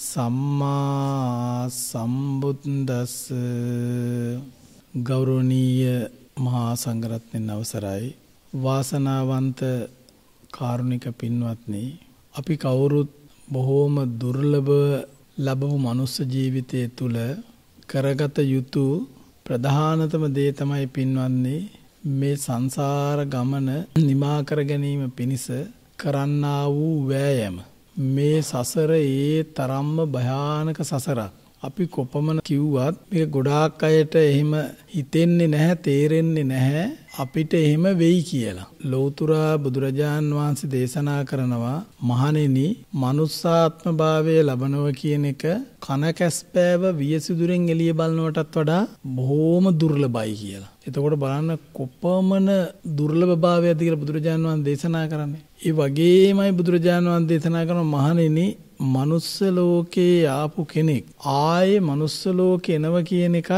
සම්මා සම්බුද්දස්ස ගෞරවනීය මහා සංඝරත්නයන් අවසරයි වාසනාවන්ත කාරුණික පින්වත්නි අපි කවුරුත් බොහෝම දුර්ලභව ලැබපු මනුස්ස ජීවිතය තුළ කරගත යුතු ප්‍රධානතම දේ තමයි පින්වන්නේ මේ සංසාර ගමන නිමා කර ගැනීම පිණිස කරන්නා වූ වෑයම මේ සසර ඒ තරම්ම භයානක සසරක්. අපි කොපමණ කිව්වත් මේ ගොඩාක් අයට එහෙම හිතෙන්නේ නැහැ තේරෙන්නේ නැහැ අපිට එහෙම වෙයි කියලා. ලෞතර බුදුරජාන් වහන්සේ දේශනා කරනවා මහණෙනි manussාත්ම භාවය ලබනව කියන එක කන කැස්පෑව වියසිදුරෙන් එළිය බලනවටත් වඩා බොහෝම දුර්ලභයි කියලා. එතකොට බලන්න කොපමණ දුර්ලභභාවයද කියලා බුදුරජාණන් වහන්සේ දේශනා කරන්නේ. ඒ වගේමයි බුදුරජාණන් වහන්සේ දේශනා කරන මහණෙනි මනුස්ස ලෝකේ ආපු කෙනෙක් ආයේ මනුස්ස ලෝකේ එනවා කියන එකත්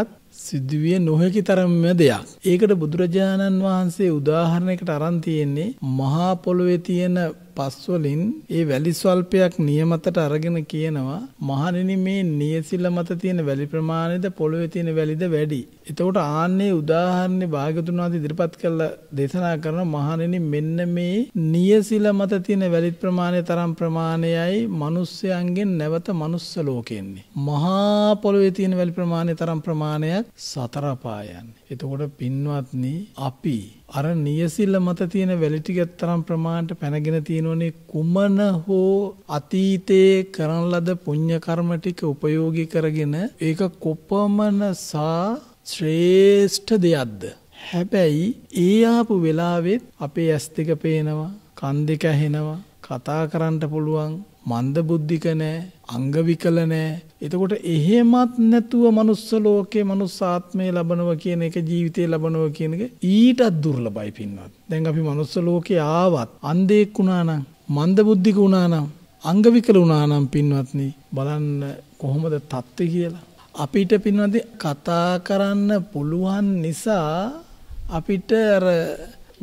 සිදුවිය නොහැකි තරම්ම දෙයක්. ඒකට බුදුරජාණන් වහන්සේ උදාහරණයකට අරන් තියෙන්නේ මහා පොළවේ තියෙන පස් වලින් ඒ වැලි ස්වල්පයක් නියමතට අරගෙන කියනවා මහණෙනි මේ නියසිල මත තියෙන වැලි ප්‍රමාණයද පොළවේ තියෙන වැලිද වැඩි. එතකොට ආන්නේ උදාහරණේ භාග්‍යතුන් වහන්සේ ඉදිරිපත් කළ දේශනා කරන මහණෙනි මෙන්න මේ නියසිල මත තියෙන වැලි ප්‍රමාණය තරම් ප්‍රමාණයයි මිනිස්යන්ගෙන් නැවත මනුස්ස ලෝකෙන්නේ. මහා පොළවේ තියෙන වැලි ප්‍රමාණය තරම් ප්‍රමාණයක් සතර පායන්නේ. එතකොට පින්වත්නි අපි අර නියසිල්ල මත තියෙන වැලි ටික තරම් ප්‍රමාණයට පැනගෙන තියෙනෝනේ කුමන හෝ අතීතයේ කරන ලද පුණ්‍ය කර්ම ටික උපයෝගී කරගෙන ඒක කොපමණසා ශ්‍රේෂ්ඨ දෙයක්ද හැබැයි ඒ ආපු වෙලාවෙත් අපේ ඇස් දෙක පේනවා කන් දෙක ඇහෙනවා කතා කරන්න පුළුවන් මන්ද බුද්ධික නැහැ අංග විකල නැහැ. එතකොට එහෙමත් නැතුව manuss ලෝකේ manuss ආත්මය ලබනවා කියන එක ජීවිතේ ලබනවා කියන එක ඊටත් දුර්ලභයි පින්වත්. දැන් අපි manuss ලෝකේ ආවත් අන්ධෙක් වුණා නම්, මන්දබුද්ධික වුණා නම්, අංග විකල වුණා නම් පින්වත්නි බලන්න කොහොමද தත්ති කියලා. අපිට පින්වත්නි කතා කරන්න පුළුවන් නිසා අපිට අර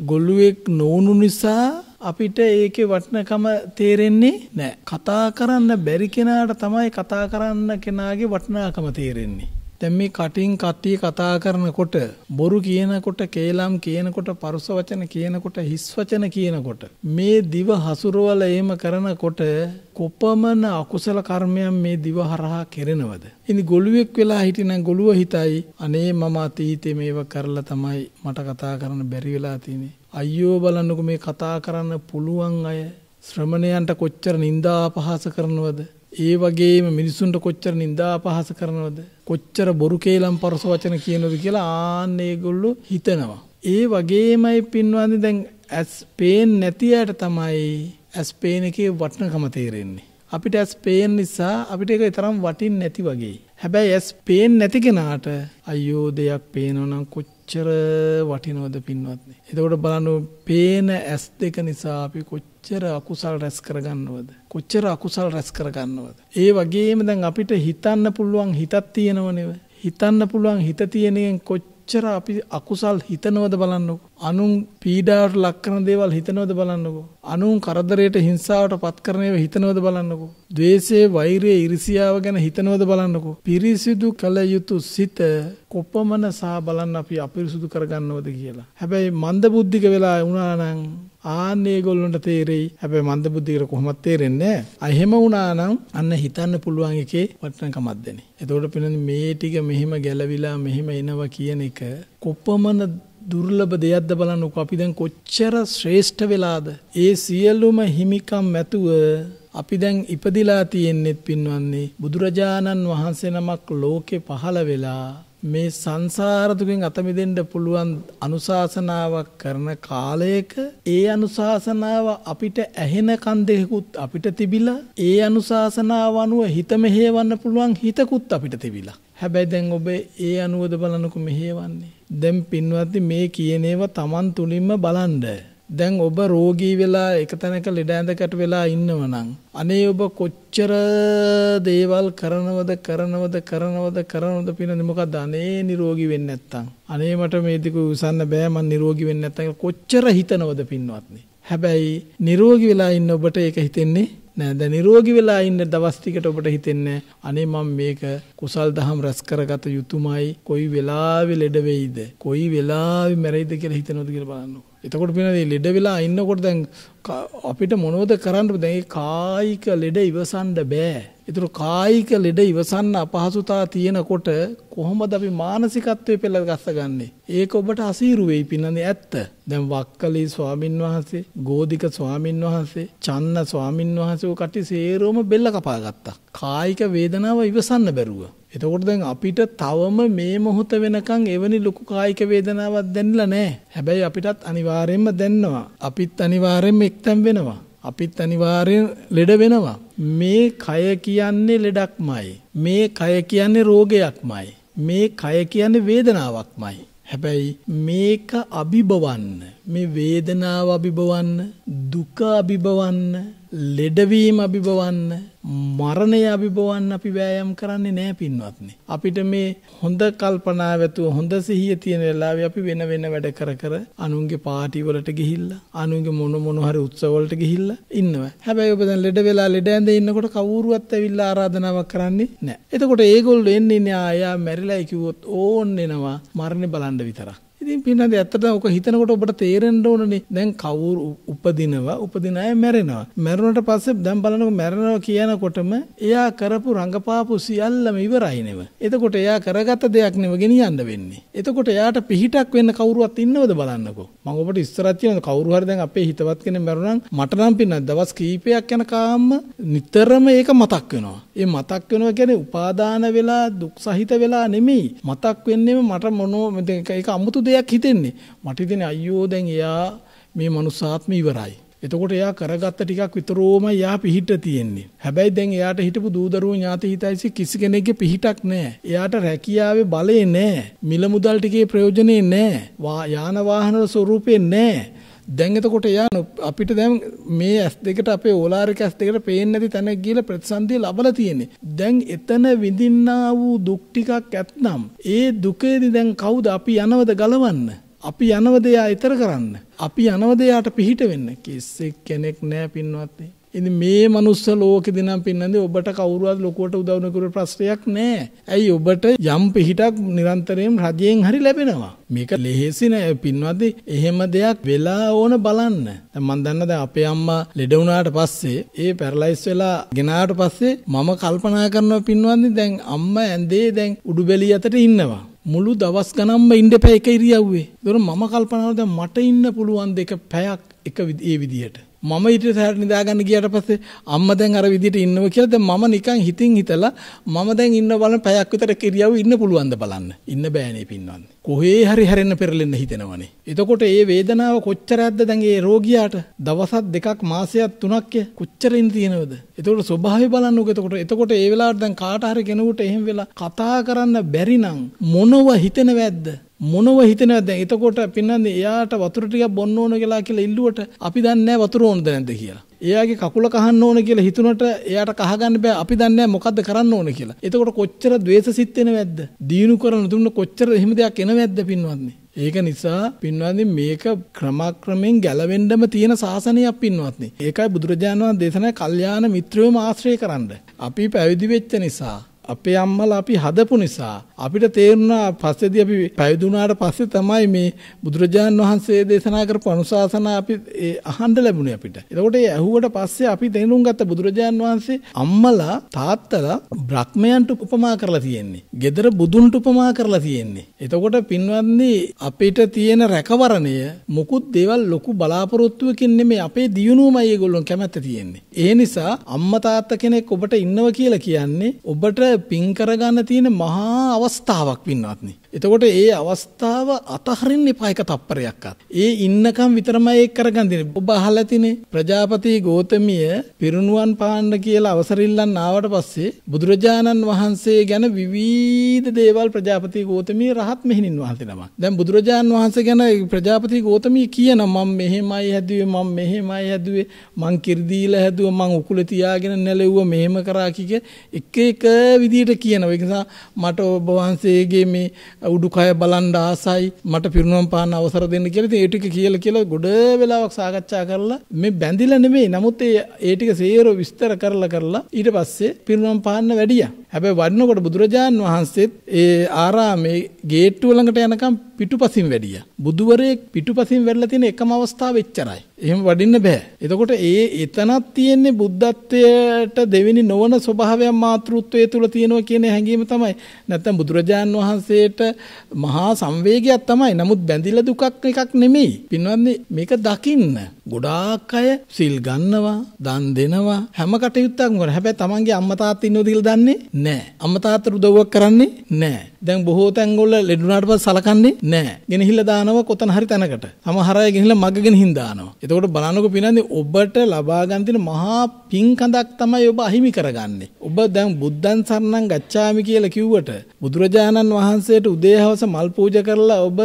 ගොළුෙක් නොවුණු නිසා අපිට ඒකේ වටිනකම තේරෙන්නේ නැහැ. කතා කරන්න බැරි කෙනාට තමයි කතා කරන්න කෙනාගේ වටිනාකම තේරෙන්නේ. දැන් මේ කටින් කට්ටිය කතා කරනකොට බොරු කියනකොට කේලම් කියනකොට පරුස වචන කියනකොට හිස් වචන කියනකොට මේ දිව හසුරවල එහෙම කරනකොට කොපමණ අකුසල කර්මයන් මේ දිව හරහා කෙරෙනවද ඉනි ගොළුවෙක් වෙලා හිටිනම් ගොළුව හිතයි අනේ මම අතීතේ මේව කරලා තමයි මට කතා කරන්න බැරි වෙලා තියෙන්නේ අයියෝ බලන්නකෝ මේ කතා කරන්න පුළුවන් අය ශ්‍රමණයන්ට කොච්චර නිନ୍ଦා අපහාස කරනවද ඒ වගේම මිනිසුන්ට කොච්චර නිନ୍ଦා අපහාස කරනවද කොච්චර බොරු කේලම් පරස වචන කියනද කියලා ආන්න ඒගොල්ලෝ හිතනවා. ඒ වගේමයි පින්වන්දි දැන් ඇස් පේන් නැති අයට තමයි ඇස් පේන එකේ වටිනකම තේරෙන්නේ. අපිට ඇස් පේන නිසා අපිට ඒක තරම් වටින් නැති වගේ. හැබැයි ඇස් පේන නැති කෙනාට අයියෝ දෙයක් පේනවනම් කොච්චර කොච්චර වටිනවද පින්වත්නි. එතකොට බලන්න පේන ඇස් දෙක නිසා අපි කොච්චර අකුසල් රැස් කරගන්නවද? කොච්චර අකුසල් රැස් කරගන්නවද? ඒ වගේම දැන් අපිට හිතන්න පුළුවන් හිතක් තියෙනව හිතන්න පුළුවන් හිත තියෙනෙන් කොච්චර අපි අකුසල් හිතනවද බලන්නකෝ. අනුන් පීඩාවට ලක් කරන දේවල් හිතනවද බලන්නකෝ. අනුන් කරදරයට හිංසාවට පත් කරන ඒවා හිතනවද බලන්නකෝ. ද්වේෂයේ වෛරයේ ඊර්ෂියාව ගැන හිතනවද බලන්නකෝ. පිරිසිදු කල යුතු සිත කොපමණ සහ බලන්න අපි අපිරිසුදු කරගන්නවද කියලා. හැබැයි මන්ද බුද්ධික වෙලා වුණා නම් ආන්න ඒගොල්ලන්ට තේරෙයි. හැබැයි මන්දබුද්ධිකර කොහොමද තේරෙන්නේ? එහෙම වුණා නම් අන්න හිතන්න පුළුවන් එකේ වටිනකමක් දෙන්නේ. එතකොට පින්න මේ ටික මෙහෙම ගැලවිලා මෙහෙම එනවා කියන එක කොපමණ දුර්ලභ දෙයක්ද බලන්නකෝ අපි දැන් කොච්චර ශ්‍රේෂ්ඨ වෙලාද ඒ සියලුම හිමිකම් මැතුව අපි දැන් ඉපදිලා තියෙන්නෙත් පින්වන්නේ බුදුරජාණන් වහන්සේ නමක් ලෝකේ පහළ වෙලා මේ සංසාර දුකෙන් අත මිදෙන්න පුළුවන් අනුශාසනාවක් කරන කාලයක ඒ අනුශාසනාව අපිට ඇහෙන කන් දෙකකුත් අපිට තිබිලා ඒ අනුශාසනාව අනුව හිත මෙහෙවන්න පුළුවන් හිතකුත් අපිට තිබිලා හැබැයි දැන් ඔබ ඒ අනුවද බලනකො මෙහෙවන්නේ දැන් පින්වත්නි මේ කියන ඒවා Taman තුලින්ම බලන්නේ දැන් ඔබ රෝගී වෙලා එක තැනක ලෙඩ ඇඳකට වෙලා ඉන්නව නම් අනේ ඔබ කොච්චර දේවල් කරනවද කරනවද කරනවද කරනවද පිනන්නේ මොකද්ද අනේ නිරෝගී වෙන්නේ නැත්තම් අනේ මට මේ දිගු උසන්න බෑ මං නිරෝගී වෙන්නේ නැත්තම් කොච්චර හිතනවද පින්වත්නි හැබැයි නිරෝගී වෙලා ඉන්න ඔබට ඒක හිතෙන්නේ නෑ දැන් නිරෝගී වෙලා ඉන්න දවස් ටිකට ඔබට හිතෙන්නේ අනේ මම මේක කුසල් දහම් රැස් කරගත යුතුමයි කොයි වෙලාවෙ ලෙඩ වෙයිද කොයි වෙලාවෙ මැරෙයිද කියලා හිතනවද කියලා බලන්නකෝ එතකොට වෙනදී ලෙඩ වෙලා ඉන්නකොට දැන් අපිට මොනවද කරන්න දැන් කායික ලෙඩ ඉවසන්න බෑ. ඒතර කායික ලෙඩ ඉවසන්න අපහසුතා තියෙනකොට කොහොමද අපි මානසිකත්වයේ පෙළ ගස්සගන්නේ? ඒක ඔබට අසීරු වෙයි පින්නනේ ඇත්ත. දැන් වක්කලී ස්වාමින් වහන්සේ, ගෝධික ස්වාමින් වහන්සේ, චන්න ස්වාමින් වහන්සේ ඔය කටි සේරම බෙල්ල කපා ගත්තා. කායික වේදනාව ඉවසන්න බැරුව. එතකොට දැන් අපිට තවම මේ මොහොත වෙනකන් එවැනි ලොකු කායික වේදනාවක් දැනෙලා නැහැ. හැබැයි අපිටත් අනිවාර්යයෙන්ම දැනනවා. අපිත් අනිවාර්යයෙන්ම එක්තම් වෙනවා. අපිත් අනිවාර්යෙන් ලෙඩ වෙනවා. මේ කය කියන්නේ ලෙඩක්මයි. මේ කය කියන්නේ රෝගයක්මයි. මේ කය කියන්නේ වේදනාවක්මයි. හැබැයි මේක අභිබවන්න මේ වේදනාව අභිබවන්න දුක අභිබවන්න ලෙඩවීම අභිබවන්න මරණය අභිබවන්න අපි වෑයම් කරන්නේ නෑ පින්වත්නේ. අපිට මේ හොඳ කල්පනා වැතුව හොඳ සිහිය තියෙන වෙලාවේ අපි වෙන වෙන වැඩ කර කර අනුන්ගේ පාටි වලට ගිහිල්ලා අනුන්ගේ මොන මොන හරි උත්සව වලට ගිහිල්ලා ඉන්නවා. හැබැයි ඔබ දැන් ලෙඩ වෙලා ලෙඩ ඇඳේ ඉන්නකොට කවුරුවත් ඇවිල්ලා ආරාධනාවක් කරන්නේ නෑ. එතකොට ඒගොල්ලෝ එන්නේ නෑ ආයා මැරිලායි කිව්වොත් ඕන් එනවා මරණේ බලන්න විතරක්. ඉතින් පින්නද ඇත්තටම ඔක හිතනකොට ඔබට තේරෙන්න ඕනනේ. දැන් කවුරු උපදිනවා, උපදින අය මැරෙනවා. මැරුණට පස්සේ දැන් බලනකොට මැරෙනවා කියනකොටම එයා කරපු රංගපාපු සියල්ලම ඉවරයි නෙව. එතකොට එයා කරගත්ත දෙයක් නෙව ගෙනියන්න වෙන්නේ. එතකොට එයාට පිහිටක් වෙන්න කවුරුවත් ඉන්නවද බලන්නකෝ. මම ඔබට ඉස්සරහ කියන කවුරු හරි දැන් අපේ හිතවත් කෙනෙක් මැරුණා නම් මට නම් පින්නද දවස් කීපයක් යනකම්ම නිතරම ඒක මතක් වෙනවා. ඒ මතක් වෙනවා කියන්නේ උපාදාන වෙලා දුක් සහිත වෙලා නෙමෙයි. මතක් වෙන්නේම මට මොනෝ මේක අමුතු දෙයක් දෙයක් හිතෙන්නේ. මට හිතෙන අයියෝ දැන් එයා මේ මනුස්සාත්ම ඉවරයි. එතකොට එයා කරගත්ත ටිකක් විතරෝම එයා පිහිට තියෙන්නේ. හැබැයි දැන් එයාට හිටපු දූදරුවෝ ඥාති හිතයිසි කිසි කෙනෙක්ගේ පිහිටක් නැහැ. එයාට රැකියාවේ බලය නැහැ. මිල මුදල් ටිකේ ප්‍රයෝජනේ නැහැ. යාන වාහන ස්වරූපේ නැහැ. දැන් එතකොට එයා අපිට දැන් මේ ඇස් දෙකට අපේ ඕලාරික ඇස් දෙකට පේන්නේ නැති තැනක ගිහලා ප්‍රතිසන්දිය ලබලා තියෙන්නේ. දැන් එතන විඳින්නා වූ දුක් ටිකක් ඇත්නම් ඒ දුකේදී දැන් කවුද අපි යනවද ගලවන්න? අපි යනවද එයා ඊතර කරන්න? අපි යනවද එයාට පිහිට වෙන්න? කිසි කෙනෙක් නැහැ පින්වත්නි. ඉතින් මේ මනුස්ස ලෝකෙදී නම් පින්නන්නේ ඔබට කවුරුවත් ලොකුවට උදව් නොකර ප්‍රශ්නයක් නැහැ. ඇයි ඔබට යම් පිහිටක් නිරන්තරයෙන් රජයෙන් හරි ලැබෙනවා. මේක ලෙහෙසි නෑ පින්වත්නි. එහෙම දෙයක් වෙලා ඕන බලන්න. දැන් මම දන්නා දැන් අපේ අම්මා ලෙඩ වුණාට පස්සේ ඒ පැරලයිස් වෙලා ගෙනාට පස්සේ මම කල්පනා කරනවා පින්වත්නි දැන් අම්මා ඇඳේ දැන් උඩුබැලිය අතට ඉන්නවා. මුළු දවස් ගණන්ම ඉන්න පැය එක ඉරියව්වේ. ඒතොර මම කල්පනා කරනවා දැන් මට ඉන්න පුළුවන් දෙක පැයක් එක ඒ විදියට. මම ඊට සැර නිදාගන්න ගියට පස්සේ අම්මා දැන් අර විදියට ඉන්නව කියලා දැන් මම නිකන් හිතින් හිතලා මම දැන් ඉන්න බලන පැයක් විතර කිරියව ඉන්න පුළුවන්ද බලන්න. ඉන්න බෑනේ පින්නවන්නේ. කොහේ හරි හැරෙන්න පෙරලෙන්න හිතෙනවනේ. එතකොට මේ වේදනාව කොච්චරක්ද දැන් මේ රෝගියාට දවසක් දෙකක් මාසයක් තුනක් කොච්චරින් තියෙනවද? එතකොට ස්වභාවය බලන්නකෝ එතකොට. එතකොට මේ වෙලාවට දැන් කාට හරි කෙනෙකුට එහෙම වෙලා කතා කරන්න බැරි නම් මොනව හිතෙනවද? මොනව හිතෙනවද දැන් එතකොට පින්නන්නේ එයාට වතුර ටිකක් බොන්න ඕන කියලා කියලා ඉල්ලුවට අපි දන්නේ නැහැ වතුර ඕනද නැද්ද කියලා. එයාගේ කකුල කහන්න ඕන කියලා හිතුනට එයාට කහගන්න බෑ අපි දන්නේ මොකද්ද කරන්න ඕන කියලා. එතකොට කොච්චර ද්වේෂ සිත් එනවද? දීනු කරන දුන්න කොච්චර එහෙම දෙයක් එනවද පින්වත්නි? ඒක නිසා පින්වත්නි මේක ක්‍රමක්‍රමෙන් ගැලවෙන්නම තියෙන සාසනයක් පින්වත්නි. ඒකයි බුදුරජාණන් වහන්සේ දේශනා කල්යාණ මිත්‍රයෝම ආශ්‍රය කරන්න. අපි පැවිදි වෙච්ච නිසා අපේ අම්මලා අපි හදපු නිසා අපිට තේරුණා පස්සේදී අපි පැවිදුණාට පස්සේ තමයි මේ බුදුරජාණන් වහන්සේ දේශනා කරපු අනුශාසනා අපි අහන්න ලැබුණේ අපිට. එතකොට ඒ ඇහුවට පස්සේ අපි තේරුම් ගත්ත බුදුරජාණන් වහන්සේ අම්මලා තාත්තලා බ්‍රහ්මයන්ට උපමා කරලා තියෙන්නේ. gedara බුදුන්ට උපමා කරලා තියෙන්නේ. එතකොට පින්වත්නි අපිට තියෙන රැකවරණය මුකුත් දේවල් ලොකු බලාපොරොත්තුවකින් නෙමෙයි අපේ දියුණුවමයි ඒගොල්ලෝ කැමැත්ත තියෙන්නේ. ඒ නිසා අම්මා තාත්තා කෙනෙක් ඔබට ඉන්නවා කියලා කියන්නේ ඔබට පින් කරගන්න තියෙන මහා අවස්ථාවක් පින්වත්නි. එතකොට ඒ අවස්ථාව අතහරින්න එපා එක තප්පරයක්වත්. ඒ ඉන්නකම් විතරමයි ඒක කරගන්න දෙන්නේ. ඔබ අහලා තිනේ ප්‍රජාපති ගෝතමිය පිරිනුවන් පාන්න කියලා අවසරිල්ලන් ආවට පස්සේ බුදුරජාණන් වහන්සේ ගැන විවිධ දේවල් ප්‍රජාපති ගෝතමිය රහත් මෙහෙණින් වහන්සේ නම. දැන් බුදුරජාණන් වහන්සේ ගැන ප්‍රජාපති ගෝතමිය කියන මම මෙහෙමයි හැදුවේ මම මෙහෙමයි හැදුවේ මං කිරි දීලා හැදුවා මං උකුල තියාගෙන නැලෙව්වා මෙහෙම කරා කික එක එක විදිහට කියනවා. ඒ නිසා මට ඔබ වහන්සේගේ මේ උඩුකය බලන්න ආසයි මට පිරුණම් පාන්න අවසර දෙන්න කියලා ඉතින් ඒ ටික කියලා කියලා ගොඩ වෙලාවක් සාකච්ඡා කරලා මේ බැඳිලා නෙමෙයි නමුත් ඒ ඒ ටික සේරෝ විස්තර කරලා කරලා ඊට පස්සේ පිරුණම් පාන්න වැඩියා හැබැයි වඩනකොට බුදුරජාන් වහන්සේත් ඒ ආරාමේ ගේට්ටුව ළඟට යනකම් පිටුපසින් වැඩියා. බුදුවරේ පිටුපසින් වැඩලා තියෙන එකම අවස්ථාව එච්චරයි. එහෙම වඩින්න බෑ. එතකොට ඒ එතනක් තියෙන්නේ බුද්ධත්වයට දෙවෙනි නොවන ස්වභාවයක් මාතෘත්වයේ තුල තියෙනවා කියන හැඟීම තමයි. නැත්තම් බුදුරජාන් වහන්සේට මහා සංවේගයක් තමයි. නමුත් බැඳිලා දුකක් එකක් නෙමෙයි. පින්වත්නි මේක දකින්න ගොඩාක් අය සිල් ගන්නවා, දන් දෙනවා, හැම කටයුත්තක්ම කරනවා. හැබැයි තමන්ගේ අම්මා තාත්තා ඉන්නවද කියලා දන්නේ නැහැ. අම්මා තාත්තට උදව්වක් කරන්නේ නැහැ. දැන් බොහෝ තැන්වල ලෙඩුණාට පස්සේ සලකන්නේ නැහැ. ගෙනහිල්ලා දානවා කොතන හරි තැනකට. සමහර අය ගෙනහිල්ලා මගගෙන හින් දානවා. එතකොට බලනකො පිනන්නේ ඔබට ලබා ගන්න තියෙන මහා පින්කඳක් තමයි ඔබ අහිමි කරගන්නේ. ඔබ දැන් බුද්ධං සරණං ගච්ඡාමි කියලා කිව්වට බුදුරජාණන් වහන්සේට උදේ හවස මල් පූජා කරලා ඔබ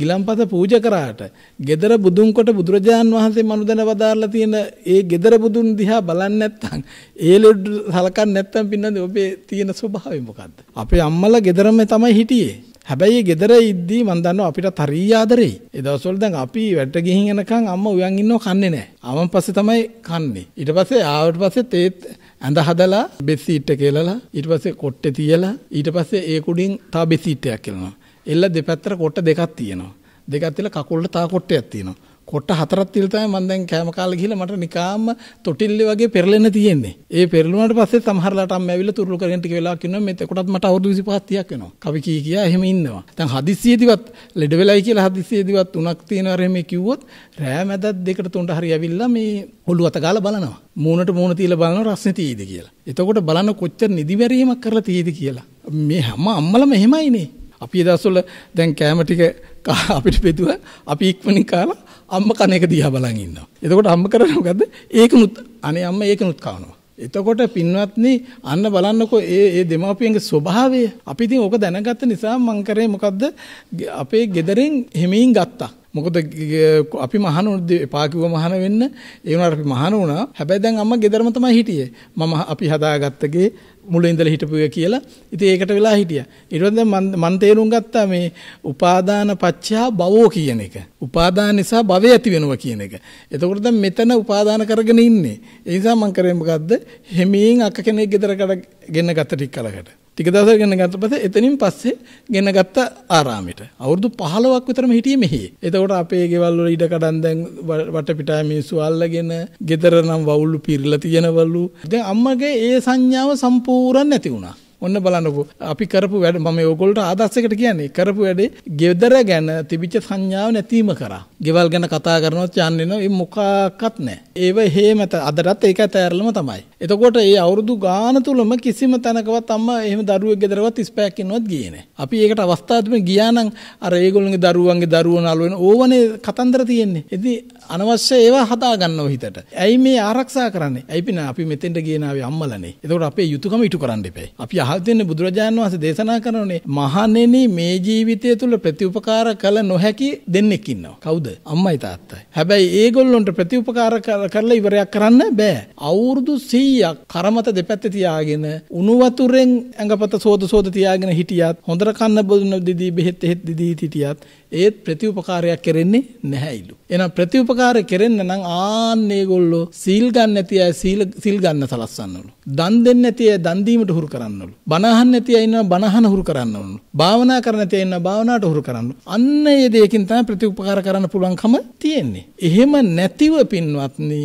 ගිලම්පස පූජා කරාට, gedara බුදුන් කොට බුදුරජාණන් වහන්සේ මනුදැන වදාරලා තියෙන ඒ gedara බුදුන් දිහා බලන්නේ නැත්නම් ඒ ලෙඩ සලකන්නේ නැත්නම් පින්නන්නේ ඔබේ තියෙන ස්වභාවය මොකද්ද? අපේ අම්මලා ගෙදරම තමයි හිටියේ. හැබැයි ගෙදර ඉද්දී මම දන්නවා අපිට හරිය ආදරෙයි. ඒ දවස්වල දැන් අපි වැඩට ගිහින් එනකන් අම්මා උයන් ඉන්නව කන්නේ නැහැ. ආවන් පස්සේ තමයි කන්නේ. ඊට පස්සේ ආවට පස්සෙත් ඒත් ඇඳ හදලා බෙඩ්ෂීට් එක එලලා ඊට පස්සේ කොට්ටේ තියලා ඊට පස්සේ ඒ කුඩින් තව බෙඩ්ෂීට් එකක් එලනවා. එල්ල දෙපැත්තට කොට දෙකක් තියෙනවා. දෙකක් තියලා කකුලට තව කොටයක් තියෙනවා. කොට හතරක් තිල් තමයි මම දැන් කෑම කාලා ගිහලා මට නිකාම්ම තොටිල්ලේ වගේ පෙරලෙන්න තියෙන්නේ. ඒ පෙරළුණාට පස්සේ සමහරලාට අම්ම ඇවිල්ලා තුරුළු කරගෙන ටික වෙලාවක් ඉන්නවා. මේත් කොටත් මට අවුරුදු 25ක් 30ක් වෙනවා. කවි කී කියා එහෙම ඉන්නවා. දැන් හදිස්සියේදිවත් ලෙඩ වෙලයි කියලා හදිස්සියේදිවත් උණක් තියෙනවා එහෙම කිව්වොත් රෑ මැදත් දෙකට තුනට හරි ඇවිල්ලා මේ ඔළුව අත ගාලා බලනවා. මූණට මූණ තියලා බලනවා රස්නේ තියෙයිද කියලා. එතකොට බලන්න කොච්චර නිදිවැරීමක් කරලා තියෙයිද කියලා. මේ හැම අම්මලම එහෙමයිනේ. අපි දවස්වල දැන් කෑම ටික අපිට බෙදුව අපි ඉක්මනින් කාලා අම්ම කන එක දිහා බලන් ඉන්නවා. එතකොට අම්ම කරන්නේ මොකද්ද? ඒකනුත් අනේ අම්මා ඒකනුත් කවනවා. එතකොට පින්වත්නි අන්න බලන්නකෝ ඒ ඒ දෙමාපියන්ගේ ස්වභාවය. අපි ඉතින් ඕක දැනගත්ත නිසා මං කරේ මොකද්ද? අපේ gederෙන් හිමින් ගත්තා. මොකද අපි මහාන එපා කිව්ව මහාන වෙන්න ඒ වුණාට අපි මහාන වුණා හැබැයි දැන් අම්මා ගෙදරම තමයි හිටියේ මම අපි හදාගත්ත ගේ මුල ඉඳලා හිටපුවා කියලා. ඉතින් ඒකට වෙලා හිටියා. ඊට පස්සේ මම තේරුම් ගත්තා මේ උපාදාන පච්චා භවෝ කියන එක. උපාදාන නිසා භවය ඇති වෙනවා කියන එක. එතකොට දැන් මෙතන උපාදාන කරගෙන ඉන්නේ. ඒ නිසා මම කරේ මොකද්ද? හිමීන් අක්ක කෙනෙක් ගෙදර ගෙන්න ගත්ත ටික කලකට. ටික දවසක් ගෙන ගත්ත පස්සේ එතනින් පස්සේ ගෙන ගත්ත ආරාමෙට. අවුරුදු 15ක් විතරම හිටියේ මෙහි. එතකොට අපේ ගෙවල් වල ඉඩ කඩන් දැන් වටපිටාවේ මිනිස්සු අල්ලගෙන, ගෙදර නම් වවුලු පිරලා තියෙනවලු. දැන් අම්මගේ ඒ සංඥාව සම්පූර්ණ නැති වුණා. ඔන්න බලන්නකෝ අපි කරපු වැඩ මම ඕගොල්ලන්ට ආදර්ශයකට කියන්නේ කරපු වැඩේ ගෙදර ගැන තිබිච්ච සංඥාව නැතිවීම කරා. ගෙවල් ගැන කතා කරනොත් යන්නේ නෝ මොකක්වත් නැහැ. ඒව හේමත අදටත් ඒක ඇතෑරලම තමයි. එතකොට ඒ අවුරුදු ගාන තුලම කිසිම තැනකවත් අම්මා එහෙම දරුවෙක් ගෙදරවත් ස්පෑක් ඉන්නවත් ගියේ නැහැ. අපි ඒකට අවස්ථාවතුමින් ගියා නම් අර ඒගොල්ලන්ගේ දරුවන්ගේ දරුවෝ නළු වෙන ඕවනේ කතන්දර තියෙන්නේ. ඉතින් අනවශ්‍ය ඒවා හදා ගන්නව හිතට. ඇයි මේ ආරක්ෂා කරන්නේ? ඇයි පින අපි මෙතෙන්ට ගියනාවේ අම්මලානේ. එතකොට අපේ යුතුයකම ඉටු කරන්න එපයි. අපි අහල් දෙන්නේ බුදුරජාණන් වහන්සේ දේශනා කරනනේ මහණෙනි මේ ජීවිතය තුල ප්‍රතිඋපකාර කළ නොහැකි දෙන්නෙක් ඉන්නවා. කවුද? අම්මයි තාත්තයි. හැබැයි ඒගොල්ලොන්ට ප්‍රතිඋපකාර කරලා ඉවරයක් කරන්න බෑ. අවුරුදු 100 100ක් කරමත දෙපැත්තේ තියාගෙන උණු වතුරෙන් ඇඟපත සෝද සෝද තියාගෙන හිටියත් හොඳට කන්න බොන්න දෙදී බෙහෙත් එහෙත් දෙදී හිටියත් ඒත් ප්‍රතිඋපකාරයක් කරෙන්නේ නැහැයිලු. එහෙනම් ප්‍රතිඋපකාර කෙරෙන්න නම් ආන්න ඒගොල්ලෝ සීල් ගන්න නැති අය සීල් සීල් ගන්න සලස්සන්නලු. දන් දෙන්න නැති අය දන් දීමට හුරු කරන්නලු. බණ අහන්න නැති අය ඉන්නවා බණ අහන හුරු කරන්නලු. භාවනා කරන නැති අය ඉන්නවා භාවනාවට හුරු කරන්නලු. අන්න ඒ දෙයකින් තමයි ප්‍රතිඋපකාර කරන්න පුළුවන්කම තියෙන්නේ. එහෙම නැතිව පින්වත්නි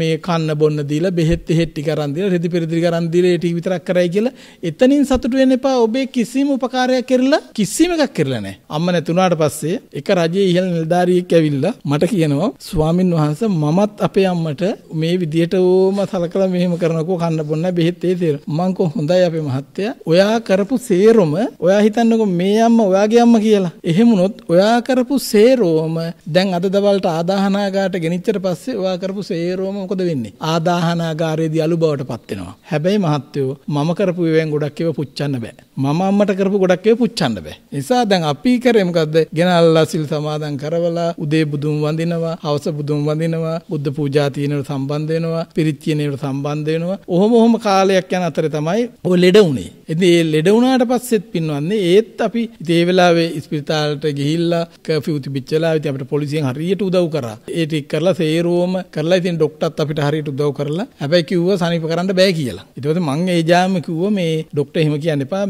මේ කන්න බොන්න දීලා බෙහෙත් හෙට්ටි කරන් දීලා රෙදි පෙරදි කරන් දීලා ඒ ටික විතරක් කරයි කියලා එතනින් සතුටු වෙන්න එපා. ඔබේ කිසිම උපකාරයක් කරලා කිසිම එකක් කරලා නැහැ. අම්ම නැතුණාට පස්සේ එක රජයේ ඉහළ නිලධාරියෙක් ඇවිල්ලා මට කියනවා ස්වාමින් වහන්සේ මමත් අපේ අම්මට මේ විදියට ඕම සලකලා මෙහෙම කරනකෝ කන්න බොන්න බෙහෙත් ඒ තේර. මං කො හොඳයි අපේ මහත්තයා. ඔයා කරපු සේරම ඔයා හිතන්නකෝ මේ අම්මා ඔයාගේ අම්මා කියලා. එහෙමුනොත් ඔයා කරපු සේරෝම දැන් අද දවල්ට ආදාහනාගාරට ගෙනිච්චට පස්සේ ඔයා කරපු සේරෝම මොකද වෙන්නේ? ආදාහනාගාරයේදී අලු බවට පත් වෙනවා. හැබැයි මහත්තයෝ මම කරපු ඒවායින් ගොඩක් ඒවා පුච්චන්න බෑ. මම අම්මට කරපු ගොඩක් ඒවා පුච්චන්න බෑ. නිසා දැන් අපි කරේ මොකද්ද? ගෙනල්ලා සිල් සමාදන් කරවලා උදේ බුදුන් වඳිනවා, අවස බුදුන් වඳිනවා, බුද්ධ පූජා තියෙනවට සම්බන්ධ වෙනවා, පිරිත් කියනවට සම්බන්ධ වෙනවා. ඔහොම ඔහොම කාලයක් යන අතරේ තමයි ඔය ලෙඩ උනේ. ඉතින් මේ ලෙඩ උනාට පස්සෙත් පින්වන්නේ ඒත් අපි ඒ වෙලාවේ ඉස්පිරිතාලට ගිහිල්ලා කර්ෆියු තිබිච්ච වෙලාවේ ඉතින් අපිට පොලිසියෙන් හරියට උදව් කරා. ඒ ටික කරලා සේරුවම කරලා ඉතින් ડોක්ටර්ත් අපිට හරියට උදව් කරලා හැබැයි කිව්වා සනීප කරන්න බෑ කියලා. ඊට පස්සේ මං ඒ ජාම කිව්වා මේ ડોක්ටර් එහෙම කියන්න එපා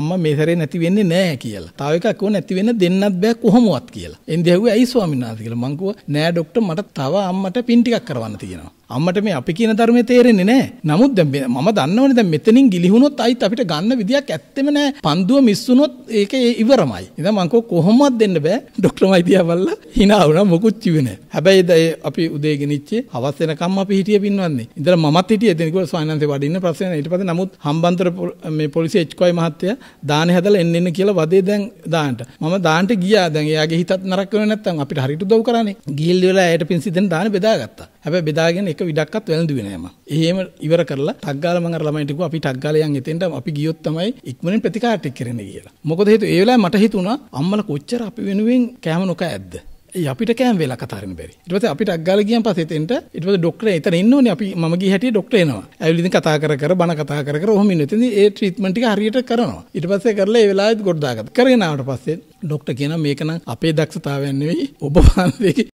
අම්මා මේ සැරේ නැති වෙන්නේ නැහැ කියලා. තව එකක් ඕන නැති වෙන්න දෙන්නත් බෑ කොහොමවත් කියලා. එන්දි ඇහුවේ ඇයි ස්වාමීන් වහන්සේ කියලා. මං කිව්වා නෑ ડોක්ටර් මට තව අම්මට පින් ටිකක් කරවන්න තියෙනවා. අම්මට මේ අපි කියන ධර්මයේ තේරෙන්නේ නැහැ. නමුත් දැන් මම දන්නවනේ දැන් මෙතනින් ගිලිහුනොත් අයිත් අපිට ගන්න විදියක් ඇත්තෙම නැහැ. පන්දුව මිස් වුනොත් ඒක ඉවරමයි. ඉතින් මං කෝ කොහොමවත් දෙන්න බෑ. ડોක්ටර් මයිදියා වල්ලා hina වුණා මොකුත් කිව්වේ නැහැ. හැබැයි දැන් අපි උදේ ගෙනිච්චේ හවස වෙනකම්ම අපි හිටිය පින්වන්නේ. ඉතින් මමත් හිටියේ එතන කිව්වා ස්වාමීන් වඩින්න ප්‍රශ්න ඊට පස්සේ නමුත් හම්බන්තොට මේ පොලිසිය එච්.කෝයි මහත්තයා දාන හැදලා එන්න එන්න කියලා වදේ දැන් දාන්නට. මම දාන්නට ගියා. දැන් එයාගේ හිතත් නරක වෙන්නේ නැත්තම් අපිට හරියට උදව් කරානේ. ගිහිල් වෙලා ඇයට පින් සිදෙන දාන බෙදාගත්තා. හැබැයි බෙදාගෙන එක විඩක්වත් වැළඳුවේ නෑ මම. එහෙම ඉවර කරලා ටග්ගාල මම අර ළමයින්ට කිව්වා අපි ටග්ගාල යන් එතෙන්ට අපි ගියොත් තමයි ඉක්මනින් ප්‍රතිකාරයක් කරන්න කියලා. මොකද හේතුව ඒ වෙලාවේ මට හිතුණා අම්මලා කොච්චර අපි වෙනුවෙන් කැම නොක ඇද්ද? ඒ අපිට කෑම් වේලා කතා කරන්න බැරි. ඊට පස්සේ අපිට අක්ගාලා ගියන් පස්සේ එතෙන්ට ඊට පස්සේ ඩොක්ටර් එතන ඉන්න ඕනේ අපි මම ගිහ හැටියේ ඩොක්ටර් එනවා. ඇවිල්ලා ඉතින් කතා කර කර බණ කතා කර කර ඔහොම ඉන්න. ඉතින් ඒ ට්‍රීට්මන්ට් ටික හරියට කරනවා. ඊට පස්සේ කරලා ඒ වෙලාවෙත් ගොඩ දාගත්තා. කරගෙන ආවට පස්සේ ඩොක්ටර් කියනවා මේක නම් අපේ දක්ෂතාවයක් නෙවෙයි ඔබ වහන්සේගේ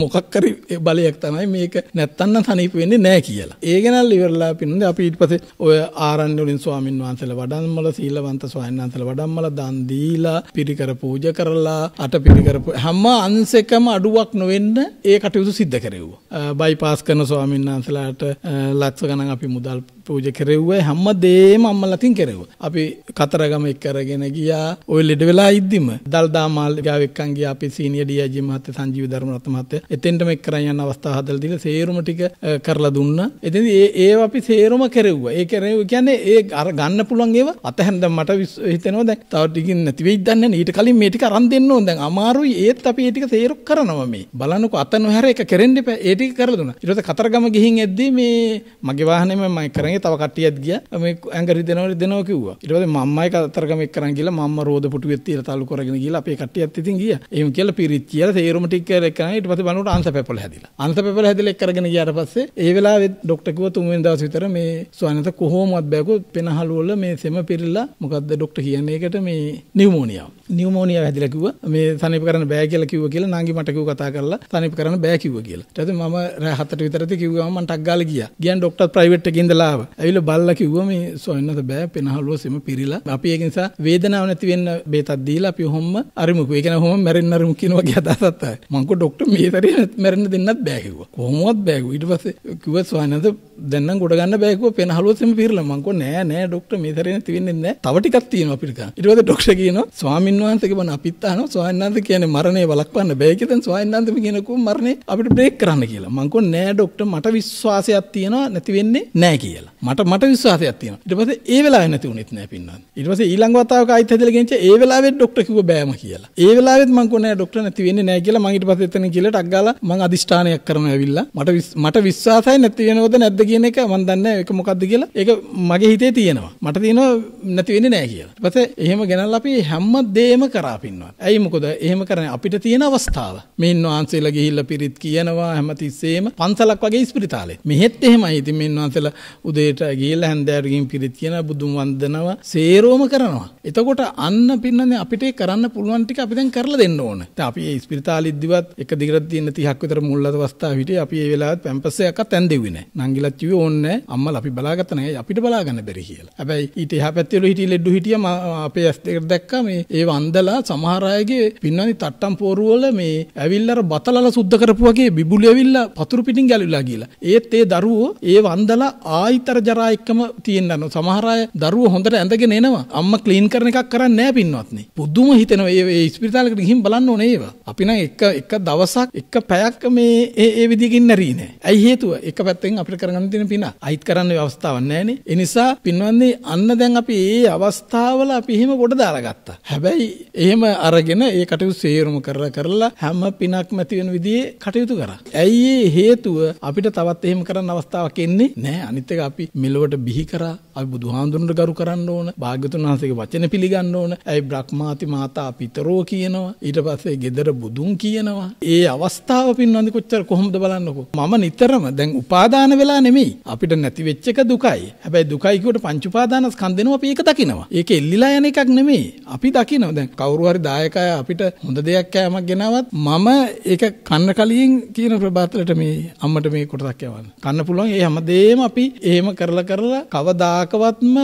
මොකක් හරි බලයක් තමයි මේක නැත්තම් නම් සනීප වෙන්නේ නැහැ කියලා. ඒ ගැනල් ඉවරලා පින්නේ අපි ඊට පස්සේ ඔය ආරණ්‍ය වලින් ස්වාමින් වහන්සේලා වඩම්මල සීලවන්ත ස්වාමීන් වහන්සේලා වඩම්මල දන් දීලා පිරිකර පූජා කරලා අට පිරිකර හැම අංශයක් එකම අඩුවක් නොවෙන්න ඒ කටයුතු සිද්ධ කරෙව්වා. බයිපාස් කරන ස්වාමීන් වහන්සේලාට ලක්ෂ ගණන් අපි මුදල් පූජ කෙරෙව්වයි හැම දේම අම්මලතින් කෙරෙව්වා. අපි කතරගම එක් කරගෙන ගියා. ඔය ලෙඩ වෙලා ඉද්දිම දල්දා මාල්ගාව එක්කන් ගියා අපි සීනියර් ඩීජී මහත්තයා සංජීව ධර්මරත්න මහත්තයා. එතෙන්ටම එක් කරන් යන අවස්ථාව හදලා දීලා සේරම ටික කරලා දුන්නා. එතෙන්දි ඒ ඒව අපි සේරම කෙරෙව්වා. ඒ කෙරෙව්ව කියන්නේ ඒ අර ගන්න පුළුවන් ඒව අතහැන් දැන් මට හිතෙනවා දැන් තව ටිකින් නැති වෙයිද දන්නේ නැහැ. ඊට කලින් මේ ටික අරන් දෙන්න ඕන දැන් අමාරුයි. ඒත් අපි ඒ ටික සේරක් කරනවා මේ. බලන්නකො අත නොහැර එක කෙරෙන්න එපා. ඒ ටික කරලා දුන්නා. ඊට පස්සේ කතරගම ගිහින් එද්දී මේ මගේ වාහනේ මම කරන් එක තව කට්ටියත් ගියා මේ ඇඟ රිදෙනවා රිදෙනවා කිව්වා ඊට පස්සේ මම්මයි කතරගම එක් කරන් ගිහලා මම්ම රෝද පුටුවෙත් තියලා තලු කරගෙන ගිහලා අපේ කට්ටියත් ඉතින් ගියා එහෙම කියලා පිරිත් කියලා තේරුම ටික කරලා එක් කරන් ඊට පස්සේ බලනකොට අංශ පැපල හැදිලා අංශ පැපල හැදිලා එක් කරගෙන ගියාට පස්සේ ඒ වෙලාවේ ડોක්ටර් කිව්වා තුන්වෙනි දවස් විතර මේ ස්වාමීන් වහන්සේ කොහොමවත් බෑකෝ පෙනහළු වල මේ සෙම පිරিলা මොකද්ද ડોක්ටර් කියන්නේ ඒකට මේ නියුමෝනියාව නියුමෝනියාව හැදිලා කිව්වා මේ සනීප කරන්න බෑ කියලා කිව්වා කියලා නාංගි මට කිව්ව කතා කරලා සනීප කරන්න බෑ කිව්වා කියලා. ඊට පස්සේ මම රෑ 7ට විතරදී කිව්වා මම ටක් ගාලා ගියා. ගියන් ડોක්ටර් ප්‍රයිවට් එකේ ඉඳලා ආව. ආවා. ඇවිල්ලා බල්ලා කිව්වා මේ සොයන්නත බෑ පෙනහළුව සෙම පිරිලා. අපි ඒක නිසා වේදනාවක් නැති වෙන්න බේතක් දීලා අපි ඔහොම අරිමුකු. ඒ කියන්නේ ඔහොම මැරෙන්න අරිමු කියන වගේ අදහසක් තමයි. මං කෝ ડોක්ටර් මේ තරේ මැරෙන්න දෙන්නත් බෑ කිව්වා. කොහොමවත් බෑ කිව්වා. ඊට පස්සේ කිව්වා සොයන්නත දැන් නම් ගොඩ ගන්න බෑ කිව්වා පෙනහළුව සෙම පිරිලා. මං කෝ නෑ නෑ ડોක්ටර් මේ තරේ නැති වෙන්නේ නෑ. තව ටිකක් තියෙනවා අපිට ගන්න. ඊට පස්සේ ડોක්ටර් කියනවා ස්වාමින් වහන්සේගේ බණ අපිත් අහනවා ස්වාමීන් වහන්සේ කියන්නේ මරණය වළක්වන්න බෑ කියලා. දැන් ස්වාමීන් වහන්සේ කියනකෝ මරණය අපිට බ්‍රේක් කරන්න කියලා. මං කෝ නෑ ડોක්ටර් මට විශ්වාසයක් තියෙනවා නැති වෙන්නේ නෑ කියලා. මට මට විශ්වාසයක් තියෙනවා. ඊට පස්සේ ඒ වෙලාවේ නැති වුණෙත් නෑ පින්නන්න. ඊට පස්සේ ඊළඟ වතාවක ආයිත් හැදලා ගෙනිච්ච ඒ වෙලාවෙත් ඩොක්ටර් කිව්ව බෑම කියලා. ඒ වෙලාවෙත් මං කොහොනේ ඩොක්ටර් නැති වෙන්නේ නෑ කියලා මං ඊට පස්සේ එතන කියලා ටක් ගාලා මං අදිෂ්ඨානයක් කරන ඇවිල්ලා මට මට විශ්වාසයි නැති වෙනවද නැද්ද කියන එක මං දන්නේ නෑ ඒක මොකද්ද කියලා. ඒක මගේ හිතේ තියෙනවා. මට තියෙනවා නැති වෙන්නේ නෑ කියලා. ඊට පස්සේ එහෙම ගෙනල්ලා අපි හැම දෙයක්ම කරා පින්නවා. ඇයි මොකද එහෙම කරන්නේ අපිට තියෙන අවස්ථාව. මෙන්න වහන්සේලා ගිහිල්ලා පිරිත් කියනවා හැමතිස්සෙම පන්සලක් වගේ ඉස්පිරිතාලේ. මෙහෙත් එහෙමයි. ඉතින් මෙන්න වහන්සේලා උදේ උදේට ගිහිල්ලා හැන්දෑවට ගිහින් පිරිත් කියන බුදුන් වන්දනවා සේරෝම කරනවා. එතකොට අන්න පින්නනේ අපිට කරන්න පුළුවන් ටික අපි දැන් කරලා දෙන්න ඕන. දැන් අපි ඒ ස්පිරිතාලිද්දිවත් එක දිගට තියෙන 30ක් විතර මුල් අවස්ථාව හිටියේ අපි ඒ වෙලාවත් පැම්පස් එකක්වත් ඇන්දෙව්වේ නැහැ. නංගිලත් කිව්වේ ඕන්නේ අම්මලා අපි බලාගත්ත නැහැ. අපිට බලාගන්න බැරි කියලා. හැබැයි ඊට එහා පැත්තේ වල හිටිය ලෙඩු හිටිය අපේ ඇස් දෙකට දැක්කා මේ ඒ වන්දලා සමහර අයගේ පින්නනේ තට්ටම් පෝරුව වල මේ ඇවිල්ලා බතලලා සුද්ධ කරපු වගේ බිබුලු ඇවිල්ලා පතුරු පිටින් ගැලවිලා ගිහලා. ඒත් ඒ දරුවෝ ඒ වන්දලා ආයිත් අර ජරා එක්කම තියෙන්නන සමහර අය දරුවෝ හොඳට ඇඳගෙන එනවා අම්මා ක්ලීන් කරන එකක් කරන්නේ නැහැ පින්වත්නි පුදුම හිතෙනවා ඒ ඒ ස්පිරිතාලෙකට ගිහින් බලන්න ඕනේ ඒවා අපි නම් එක එක දවසක් එක පැයක් මේ ඒ ඒ විදිහකින් නැරී නෑ ඇයි හේතුව එක පැත්තෙන් අපිට කරගන්න තියෙන පින අයිත් කරන්න අවස්ථාවක් නැහැනේ ඒ නිසා පින්වත්නි අන්න දැන් අපි ඒ අවස්ථාවල අපි එහෙම කොට දාලාගත්තා හැබැයි එහෙම අරගෙන ඒ කටයුතු සේරම කරලා කරලා හැම පිනක්ම ඇති වෙන විදිහේ කටයුතු කරා ඇයි හේතුව අපිට තවත් එහෙම කරන්න අවස්ථාවක් එන්නේ නැහැ අනිත් එක අපි අපි මෙලොවට බිහි කරා අපි බුදුහාඳුනට ගරු කරන්න ඕන භාග්‍යතුන් වහන්සේගේ වචන පිළිගන්න ඕන ඇයි බ්‍රහ්මාති මාතා පිතරෝ කියනවා ඊට පස්සේ ගෙදර බුදුන් කියනවා ඒ අවස්ථාව පින්වන්දි කොච්චර කොහොමද බලන්නකෝ මම නිතරම දැන් උපාදාන වෙලා නෙමෙයි අපිට නැති වෙච්ච එක දුකයි හැබැයි දුකයි කියකොට පංච උපාදානස්කන්ධෙනවා අපි ඒක දකිනවා ඒක එල්ලිලා යන එකක් නෙමෙයි අපි දකිනවා දැන් කවුරු හරි දායකය අපිට හොඳ දෙයක් කෑමක් ගෙනාවත් මම ඒක කන්න කලින් කියන ප්‍රභාතලට මේ අම්මට මේ කොටසක් යවන්න. කන්න පුළුවන් ඒ හැමදේම අපි එහෙම කරලා කරලා කවදාකවත්ම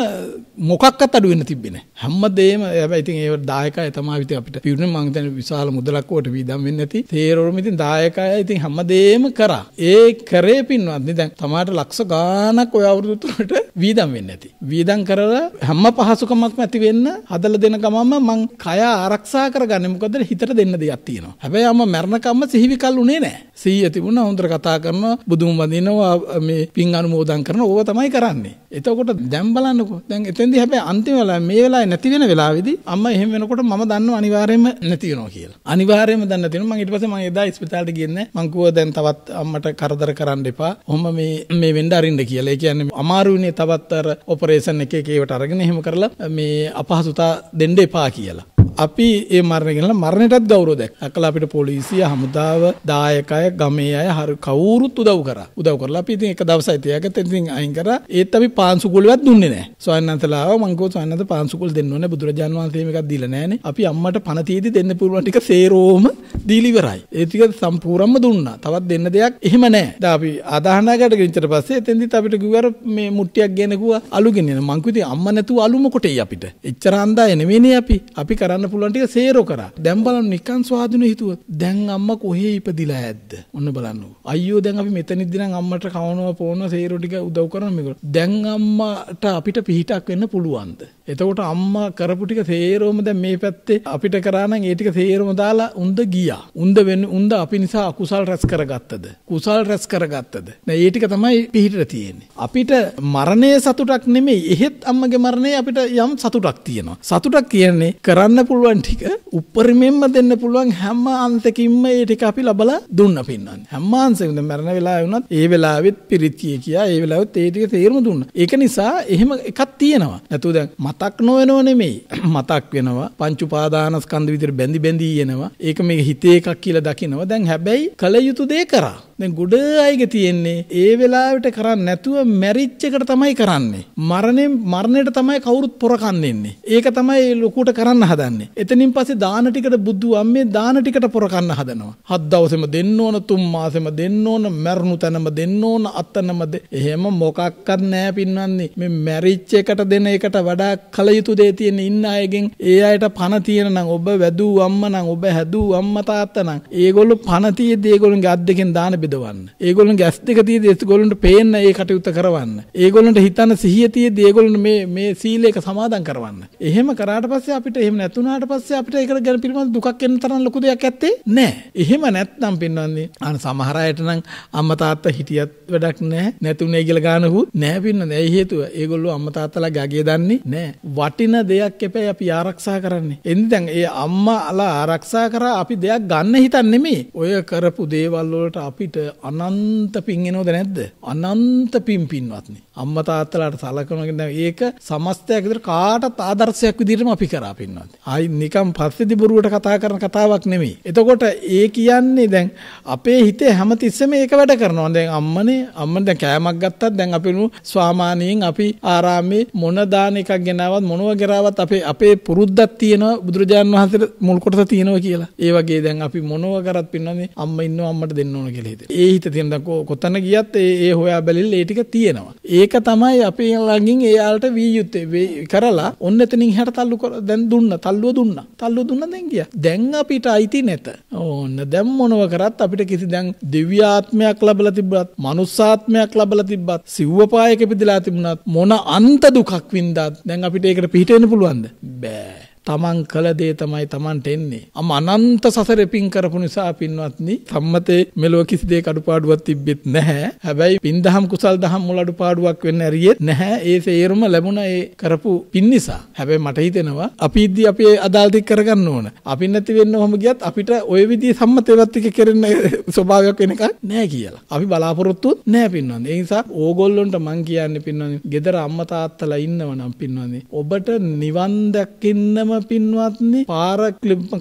මොකක්වත් අඩු වෙන්න තිබ්බේ නැහැ. හැමදේම හැබැයි ඉතින් ඒව 10කයි තමයි ඉතින් අපිට පිරුණේ මං හිතන්නේ විශාල මුදලක් ඕට වීදම් වෙන්නේ නැති. තේරෝරම ඉතින් 10කයි ඉතින් හැමදේම කරා. ඒ කරේ පින්වත්නි දැන් තමාට ලක්ෂ ගාණක් ඔය අවුරුදු තුනට වීදම් වෙන්නේ නැති. වීදම් කරලා හැම පහසුකමක්ම ඇති වෙන්න හදලා දෙන ගමම මං කය ආරක්ෂා කරගන්නේ මොකද හිතට දෙන්න දෙයක් තියෙනවා. හැබැයි අම්ම මරණකම්ම සිහිවිකල් උනේ නැහැ. සීය තිබුණා හොඳට කතා කරනවා බුදුන් වඳිනවා මේ පින් අනුමෝදන් කරනවා ඕවා තමයි තමයි කරන්නේ. එතකොට දැන් බලන්නකෝ. දැන් එතෙන්දී හැබැයි අන්තිම වෙලාවේ මේ වෙලාවේ නැති වෙන වෙලාවේදී අම්මා එහෙම වෙනකොට මම දන්නව අනිවාර්යයෙන්ම නැති වෙනවා කියලා. අනිවාර්යයෙන්ම දැන් නැති වෙනවා. මම ඊට පස්සේ මම එදා ඉස්පිතාලෙට ගියේ නැහැ. මං කිව්වා දැන් තවත් අම්මට කරදර කරන්න එපා. ඔහොම මේ මේ වෙන්න අරින්න කියලා. ඒ කියන්නේ අමාරුනේ තවත් අර ඔපරේෂන් එක එක ඒවට අරගෙන එහෙම කරලා මේ අපහසුතා දෙන්න එපා කියලා. අපි ඒ මරණය ගෙනලා මරණයටත් ගෞරව දැක්. අකලා අපිට පොලිසිය, හමුදාව, දායකය, ගමේ අය හරි කවුරුත් උදව් කරා. උදව් කරලා අපි ඉතින් එක දවසයි තියාගත්ත ඉතින් අයින් කරා. ඒත් අපි පාන්සුකුලවත් දුන්නේ නැහැ. සොයන්නන්තලා ආව මං කිව්වා සොයන්නන්ත පාන්සුකුල් දෙන්න ඕනේ. බුදුරජාන් වහන්සේ මේකක් දීලා නැහනේ. අපි අම්මට පණ තියේදී දෙන්න පුළුවන් ටික සේරෝම දීලිවරයි. ඒ ටික සම්පූර්ණම දුන්නා. තවත් දෙන්න දෙයක් එහෙම නැහැ. දැන් අපි ආදාහනකට ගෙනිච්චට පස්සේ එතෙන්දිත් අපිට කිව්වර මේ මුට්ටියක් ගේන කිව්වා අලු ගෙනියන. මං කිව්වේ අම්මා නැතුව අලුම කොටේ අපිට. එච්චර අන්දාය නෙවෙයිනේ අපි. අපි කරන්න පුළුවන් ටික සේරෝ කරා. දැන් බලන්න නිකන් ස්වාධින හිතුවොත් දැන් අම්මා කොහේ ඉපදිලා ඇද්ද? ඔන්න බලන්න. අයියෝ දැන් අපි මෙතනදී නම් අම්මට කවනවා පොවනවා සේරෝ ටික උදව් කරනවා මේකට. දැන් අම්මාට අපිට පිහිටක් වෙන්න පුළුවන්ද? එතකොට අම්මා කරපු ටික තේරෙම දැන් මේ පැත්තේ අපිට කරා නම් ඒ ටික තේරෙම දාලා උන්ද ගියා. උන්ද වෙන උන්ද අපි නිසා අකුසල් රැස් කරගත්තද? කුසල් රැස් කරගත්තද? දැන් ඒ ටික තමයි පිහිටට තියෙන්නේ. අපිට මරණය සතුටක් නෙමෙයි. එහෙත් අම්මගේ මරණය අපිට යම් සතුටක් තියෙනවා. සතුටක් කියන්නේ කරන්න පුළුවන් ටික උපරිමයෙන්ම දෙන්න පුළුවන් හැම අන්තකින්ම ඒ ටික අපි ලබලා දුන්න පින්නන්නේ. හැම අන්තෙම දැන් මරණ වෙලාවේ වුණත් ඒ වෙලාවෙත් පිරිතිය කියා ඒ වෙලාවෙත් ඒ ටික තේරුම දුන්නා. ඒක නිසා එහෙම එකක් තියෙනවා. නැතුව දැන් මත් මතක් නොවෙනව නෙමෙයි. මතක් වෙනවා. පංච උපාදානස්කන්ධ විදිහට බැඳි බැඳී යනවා. ඒක මේ හිතේ එකක් කියලා දකිනවා. දැන් හැබැයි කල යුතු දේ කරා. දැන් ගොඩ අයගේ තියෙන්නේ ඒ වෙලාවට කරන්නේ නැතුව මැරිච් එකට තමයි කරන්නේ. මරණයෙන් මරණයට තමයි කවුරුත් පොරකන් දෙන්නේ. ඒක තමයි ලොකුට කරන්න හදන්නේ. එතනින් පස්සේ දාන ටිකට බුදුන් මේ දාන ටිකට පොරකන්න හදනවා. හත් දවසෙම දෙන්න ඕන, තුන් මාසෙම දෙන්න ඕන, මරණු තැනම දෙන්න ඕන, අත්තනම එහෙම මොකක්වත් නැහැ පින්වන්නේ. මේ මැරිච් එකට දෙන එකට වඩා කල යුතු දේ තියෙන ඉන්න අයගෙන් ඒ අයට පණ තියෙන නම් ඔබ වැදූ අම්මා නම් ඔබ හැදූ අම්මා තාත්තා නම් ඒගොල්ලෝ පණ තියේදී ඒගොල්ලන්ගේ අත් දෙකෙන් දාන බෙද යොදවන්න. ඒගොල්ලන්ගේ ඇස් දෙක තියදී ඒගොල්ලන්ට පේන්න ඒ කටයුත්ත කරවන්න. ඒගොල්ලන්ට හිතන්න සිහිය තියදී ඒගොල්ලන් මේ මේ සීලයක සමාදන් කරවන්න. එහෙම කරාට පස්සේ අපිට එහෙම නැතුණාට පස්සේ අපිට ඒක ගැන පිළිබඳ දුකක් එන්න තරම් ලොකු දෙයක් ඇත්තේ නැහැ. එහෙම නැත්නම් පින්නන්නේ අන සමහර අයට නම් අම්මා තාත්තා හිටියත් වැඩක් නැහැ. නැතුණේ කියලා ගන්නකුත් නැහැ පින්නන්නේ. ඒ හේතුව ඒගොල්ලෝ අම්මා තාත්තලා ගගේ දන්නේ නැහැ. වටින දෙයක් එපැයි අපි ආරක්ෂා කරන්නේ. එන්නේ දැන් ඒ අම්මාලා ආරක්ෂා කරා අපි දෙයක් ගන්න හිතන්නේ නෙමෙයි. ඔය කරපු දේවල් වලට අපිට අනන්ත පින් එනවද නැද්ද? අනන්ත පින් පින්වත්නි. අම්මා තාත්තලාට සලකනවා කියන ඒක සමස්තයක් විතර කාටත් ආදර්ශයක් විදිහටම අපි කරා පින්වත්නි. ආයි නිකම් පස්සේදි බොරුවට කතා කරන කතාවක් නෙමෙයි. එතකොට ඒ කියන්නේ දැන් අපේ හිතේ හැමතිස්සෙම ඒක වැඩ කරනවා. දැන් අම්මනේ අම්මනේ දැන් කෑමක් ගත්තත් දැන් අපි නු ස්වාමානියෙන් අපි ආරාමේ මොන දාන එකක් ගෙනාවත් මොනවා ගෙරාවත් අපේ අපේ පුරුද්දක් තියෙනවා බුදුරජාන් වහන්සේට මුල් කොටස තියෙනවා කියලා. ඒ වගේ දැන් අපි මොනවා කරත් පින්නන්නේ අම්මා ඉන්නවා අම්මට දෙන්න ඕන කියලා හිතෙන. ඒ හිත තියෙන දකෝ කොතන ගියත් ඒ ඒ හොයා බැලිල්ල ඒ ටික තියෙනවා. ඒක තමයි අපේ ළඟින් එයාලට වී යුත්තේ කරලා ඔන්න එතනින් හැට තල්ලු දැන් දුන්න තල්ලුව දුන්නා. තල්ලුව දුන්න දැන් ගියා. දැන් අපිට අයිති නැත. ඕන්න දැන් මොනව කරත් අපිට කිසි දැන් දිව්‍යාත්මයක් ලැබලා තිබ්බත්, මනුස්සාත්මයක් ලැබලා තිබ්බත්, සිව්වපායක පිදලා තිබුණත් මොන අන්ත දුකක් වින්දාත් දැන් අපිට ඒකට පිට වෙන්න පුළුවන්ද? බෑ. තමන් කළ දේ තමයි තමන්ට එන්නේ. අම අනන්ත සසරේ පින් කරපු නිසා පින්වත්නි සම්මතේ මෙලොව කිසි දෙයක අඩුපාඩුවක් තිබෙත් නැහැ. හැබැයි පින් දහම් කුසල් දහම් වල අඩුපාඩුවක් වෙන්න ඇරියෙත් නැහැ. ඒ සේරම ලැබුණ ඒ කරපු පින් නිසා. හැබැයි මට හිතෙනවා අපි ඉද්දි අපි අදාල් දික් කරගන්න ඕන. අපි නැති වෙන්න ඔහම ගියත් අපිට ওই විදිහේ සම්මතේවත් එක කෙරෙන ස්වභාවයක් වෙන එකක් නැහැ කියලා. අපි බලාපොරොත්තුත් නැහැ පින්වත්නි. ඒ නිසා ඕගොල්ලොන්ට මං කියන්නේ පින්වත්නි, gedara අම්මා තාත්තලා ඉන්නව නම් පින්වත්නි, ඔබට නිවන් දැක්කින්නම පින්වත්නි පාර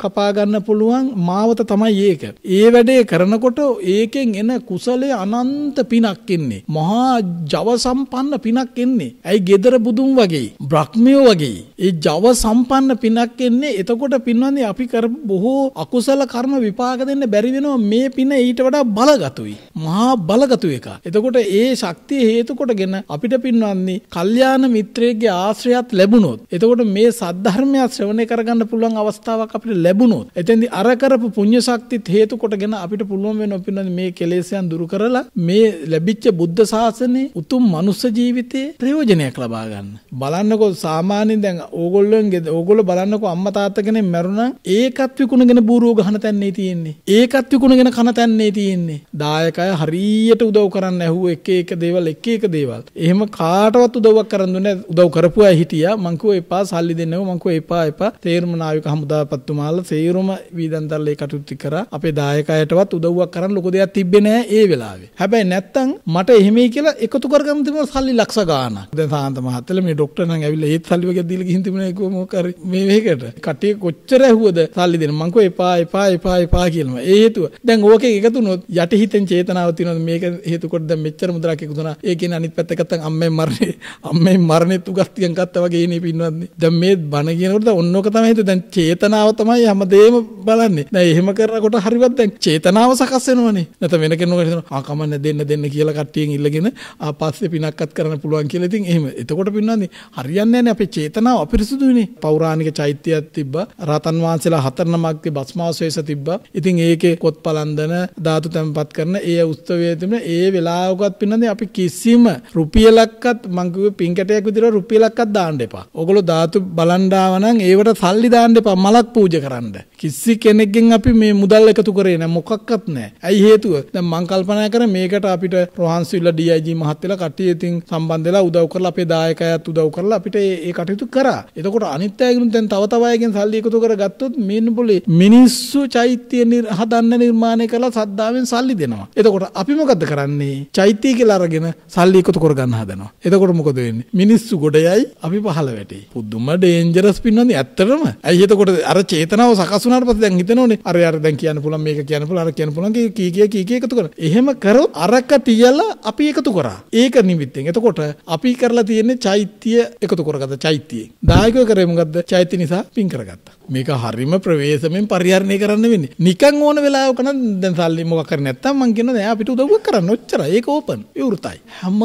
කපා ගන්න පුළුවන් මාවත තමයි ඒක. ඒ වැඩේ කරනකොට ඒකෙන් එන කුසලයේ අනන්ත පිනක් එන්නේ. මහා ජව සම්පන්න පිනක් එන්නේ. ඇයි gedara බුදුන් වගේ, බ්‍රහ්මියෝ වගේ. ඒ ජව සම්පන්න පිනක් එන්නේ. එතකොට පින්වත්නි අපි කර බොහෝ අකුසල කර්ම විපාක දෙන්න බැරි වෙනවා මේ පින ඊට වඩා බලගතුයි. මහා බලගතු එක. එතකොට ඒ ශක්තිය හේතු කොටගෙන අපිට පින්වත්නි කල්යාණ මිත්‍රයෙක්ගේ ආශ්‍රයත් ලැබුණොත් එතකොට මේ සද්ධර්මයක් ශ්‍රවණය කරගන්න පුළුවන් අවස්ථාවක් අපිට ලැබුණොත් එතෙන්දි අර කරපු පුණ්‍ය ශක්තිත් හේතු කොටගෙන අපිට පුළුවන් වෙනවා පින්නද මේ කෙලෙස්යන් දුරු කරලා මේ ලැබිච්ච බුද්ධ ශාසනේ උතුම් මනුෂ්‍ය ජීවිතේ ප්‍රයෝජනයක් ලබා ගන්න. බලන්නකෝ සාමාන්‍යයෙන් දැන් ඕගොල්ලෝගේ ඕගොල්ලෝ බලන්නකෝ අම්මා තාත්තා කෙනෙක් මැරුණා ඒකත් විකුණගෙන බූරුව ගහන තැන්නේ තියෙන්නේ. ඒකත් විකුණගෙන කන තැන්නේ තියෙන්නේ. දායකය හරියට උදව් කරන්න ඇහුව එක එක දේවල් එක එක දේවල්. එහෙම කාටවත් උදව්වක් කරන් දුන්නේ උදව් කරපු අය හිටියා. මං කිව්වා එපා සල්ලි දෙන්නව මං කිව්වා එපා එපා තේරුම නායක හමුදාපත්තුමාලා සේරුම වීදන් දල්ලේ කටයුතු කරා අපේ දායකයටවත් උදව්වක් කරන්න ලොකු දෙයක් තිබ්බේ නෑ ඒ වෙලාවේ. හැබැයි නැත්තම් මට එහෙමයි කියලා එකතු කරගන්න තිබුණා සල්ලි ලක්ෂ ගාණක්. දැන් සාන්ත මහත්තයලා මේ ඩොක්ටර් නම් ඇවිල්ලා ඒත් සල්ලි වගේ දීලා ගිහින් තිබුණා ඒක මොකක් හරි මේ මේකට. කටිය කොච්චර ඇහුවද සල්ලි දෙන්න මං කෝ එපා එපා එපා එපා කියලා. ඒ හේතුව. දැන් ඕකේ එකතු වුණොත් යටිහිතෙන් චේතනාව තියෙනවා මේක හේතු කොට දැන් මෙච්චර මුදලක් එකතු වුණා. ඒ කියන්නේ අනිත් පැත්ත ගත්තම් අම්මේ මරණේ අම්මේ මරණේ තුගස්තියෙන් ගත්තා වගේ ඉන්නේ පින්වත්නි. දැන් මේ බණ කියනකොට ඔන්නෝක තමයි හිතුවේ. දැන් චේතනාව තමයි හැමදේම බලන්නේ. දැන් එහෙම කරනකොට හරිවත් දැන් චේතනාව සකස් වෙනවනේ. නැත්නම් වෙන කෙනෙකුට හිතනවා ආ කමන්න දෙන්න දෙන්න කියලා කට්ටියෙන් ඉල්ලගෙන ආ පස්සේ පිනක්වත් කරන්න පුළුවන් කියලා. ඉතින් එහෙම. එතකොට පින්නන්නේ හරියන්නේ නැහැ අපේ චේතනාව අපිරිසුදුනේ. පෞරාණික චෛත්‍යයක් තිබ්බා. රහතන් වහන්සේලා හතර නමක්ගේ භස්මාශේෂ තිබ්බා. ඉතින් ඒකේ පොත් පලන්දන ධාතු තැන්පත් කරන ඒ උත්සවයේ තිබුණ ඒ වෙලාවකත් පින්නන්නේ අපි කිසිම රුපියලක්වත් මං කිව්වේ පින්කටයක් විතර රුපියලක්වත් දාන්න එපා. ඔගොල්ලෝ ධාතු බලන් ආවනම් ඒවට සල්ලි දාන්න එපා මලක් පූජ කරන්න. කිසි කෙනෙක්ගෙන් අපි මේ මුදල් එකතු කරේ නැහැ මොකක්වත් නැහැ. ඇයි හේතුව? දැන් මං කල්පනා කරේ මේකට අපිට රොහන්ස් විල්ලා DIG මහත්තයලා කට්ටිය ඉතින් සම්බන්ධ වෙලා උදව් කරලා අපේ දායකයත් උදව් කරලා අපිට ඒ කටයුතු කරා. එතකොට අනිත් අයගෙන් දැන් තව තව අයගෙන් සල්ලි එකතු කරගත්තොත් මේන්න පොලේ මිනිස්සු චෛත්‍ය හදන්න නිර්මාණය කරලා සද්ධාවෙන් සල්ලි දෙනවා. එතකොට අපි මොකද කරන්නේ? චෛත්‍ය කියලා අරගෙන සල්ලි එකතු කරගන්න හදනවා. එතකොට මොකද වෙන්නේ? මිනිස්සු ගොඩයයි අපි පහළ වැටේ. පුදුම ඩේන්ජරස් පින්නනේ. ඇත්තටම. ඇයි එතකොට අර චේතනාව සකස් වුණාට පස්සේ දැන් හිතනෝනේ අර යාර දැන් කියන්න පුළුවන් මේක කියන්න පුළුවන් අර කියන්න පුළුවන් කී කී කී කී එකතු කරන. එහෙම කරොත් අරක තියලා අපි එකතු කරා. ඒක නිමිත්තෙන්. එතකොට අපි කරලා තියෙන්නේ චෛත්‍ය එකතු කරගත්ත චෛත්‍යයෙන්. දායකව කරේ මොකද්ද? චෛත්‍ය නිසා පින් කරගත්තා. මේක හරිම ප්‍රවේශමෙන් පරිහරණය කරන්න වෙන්නේ. නිකන් ඕන වෙලාවක නම් දැන් සල්ලි මොකක් කරේ නැත්තම් මං කියනවා දැන් අපිට උදව්වක් කරන්න ඔච්චරයි. ඒක ඕපන්. විවෘතයි. හැම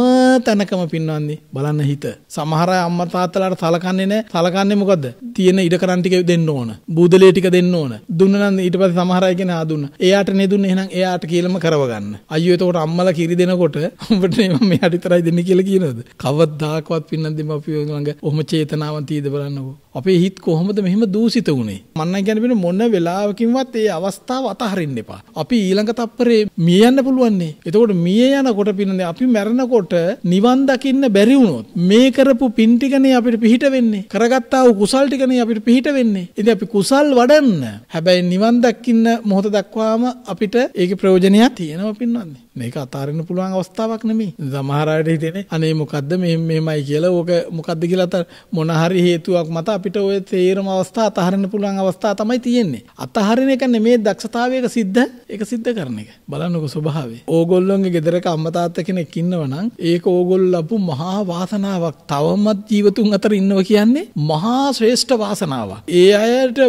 තැනකම පින්නවන්නේ බලන්න හිත. සමහර අම්මා තාත්තලාට සලකන්නේ නැහැ. සලකන්නේ මොකද්ද? තියෙන ඉඩ කරන් ටික දෙන්න ඕන. බූදලේ ටික දෙන්න ඕන. දුන්න නම් ඊට පස්සේ සමහර අය කියන ආ දුන්න. එයාට නේ දුන්නේ එහෙනම් එයාට කියලාම කරව ගන්න. අයියෝ එතකොට අම්මලා කිරි දෙනකොට අපිට නේ මම මෙයාට විතරයි දෙන්නේ කියලා කියනවද? කවදාකවත් පින්නන්දි මම අපි ළඟ ඔහොම චේතනාවන් තියද බලන්නකෝ. අපේ හිත කොහොමද මෙහෙම දූෂිත වුනේ? මන්න කියන්නේ මොන වෙලාවකින්වත් ඒ අවස්ථාව අතහරින්න එපා. අපි ඊළඟ තප්පරේ මිය යන්න පුළුවන්නේ. එතකොට මිය යනකොට පින්නේ අපි මැරෙනකොට නිවන් දකින්න බැරි වුණොත් මේ කරපු පින් ටිකනේ අපිට පිහිට වෙන්නේ. කරගත්තා වූ කුසල් ටිකනේ අපිට පිහිට වෙන්නේ. ඉතින් අපි කුසල් වඩන්න. හැබැයි නිවන් දකින්න මොහොත දක්වාම අපිට ඒකේ ප්‍රයෝජනයක් තියෙනවා පින්නන්නේ. මේක අතාරින්න පුළුවන් අවස්ථාවක් නෙමෙයි. සමහර අයට හිතෙන්නේ අනේ මොකද්ද මෙහෙම මෙහෙමයි කියලා ඕක මොකද්ද කියලා අත මොන හරි හේතුවක් මත අපිට ඔය තේරම අවස්ථා අතහරින්න පුළුවන් අවස්ථා තමයි තියෙන්නේ. අතහරින එක නෙමේ දක්ෂතාවයක සිද්ධ ඒක සිද්ධ කරන එක. බලන්නකො ස්වභාවය. ඕගොල්ලොන්ගේ ගෙදරක අම්මා තාත්තා කෙනෙක් ඉන්නවනම් ඒක ඕගොල්ලෝ ලබපු මහා වාසනාවක්. තවමත් ජීවතුන් අතර ඉන්නවා කියන්නේ මහා ශ්‍රේෂ්ඨ වාසනාවක්. ඒ අයට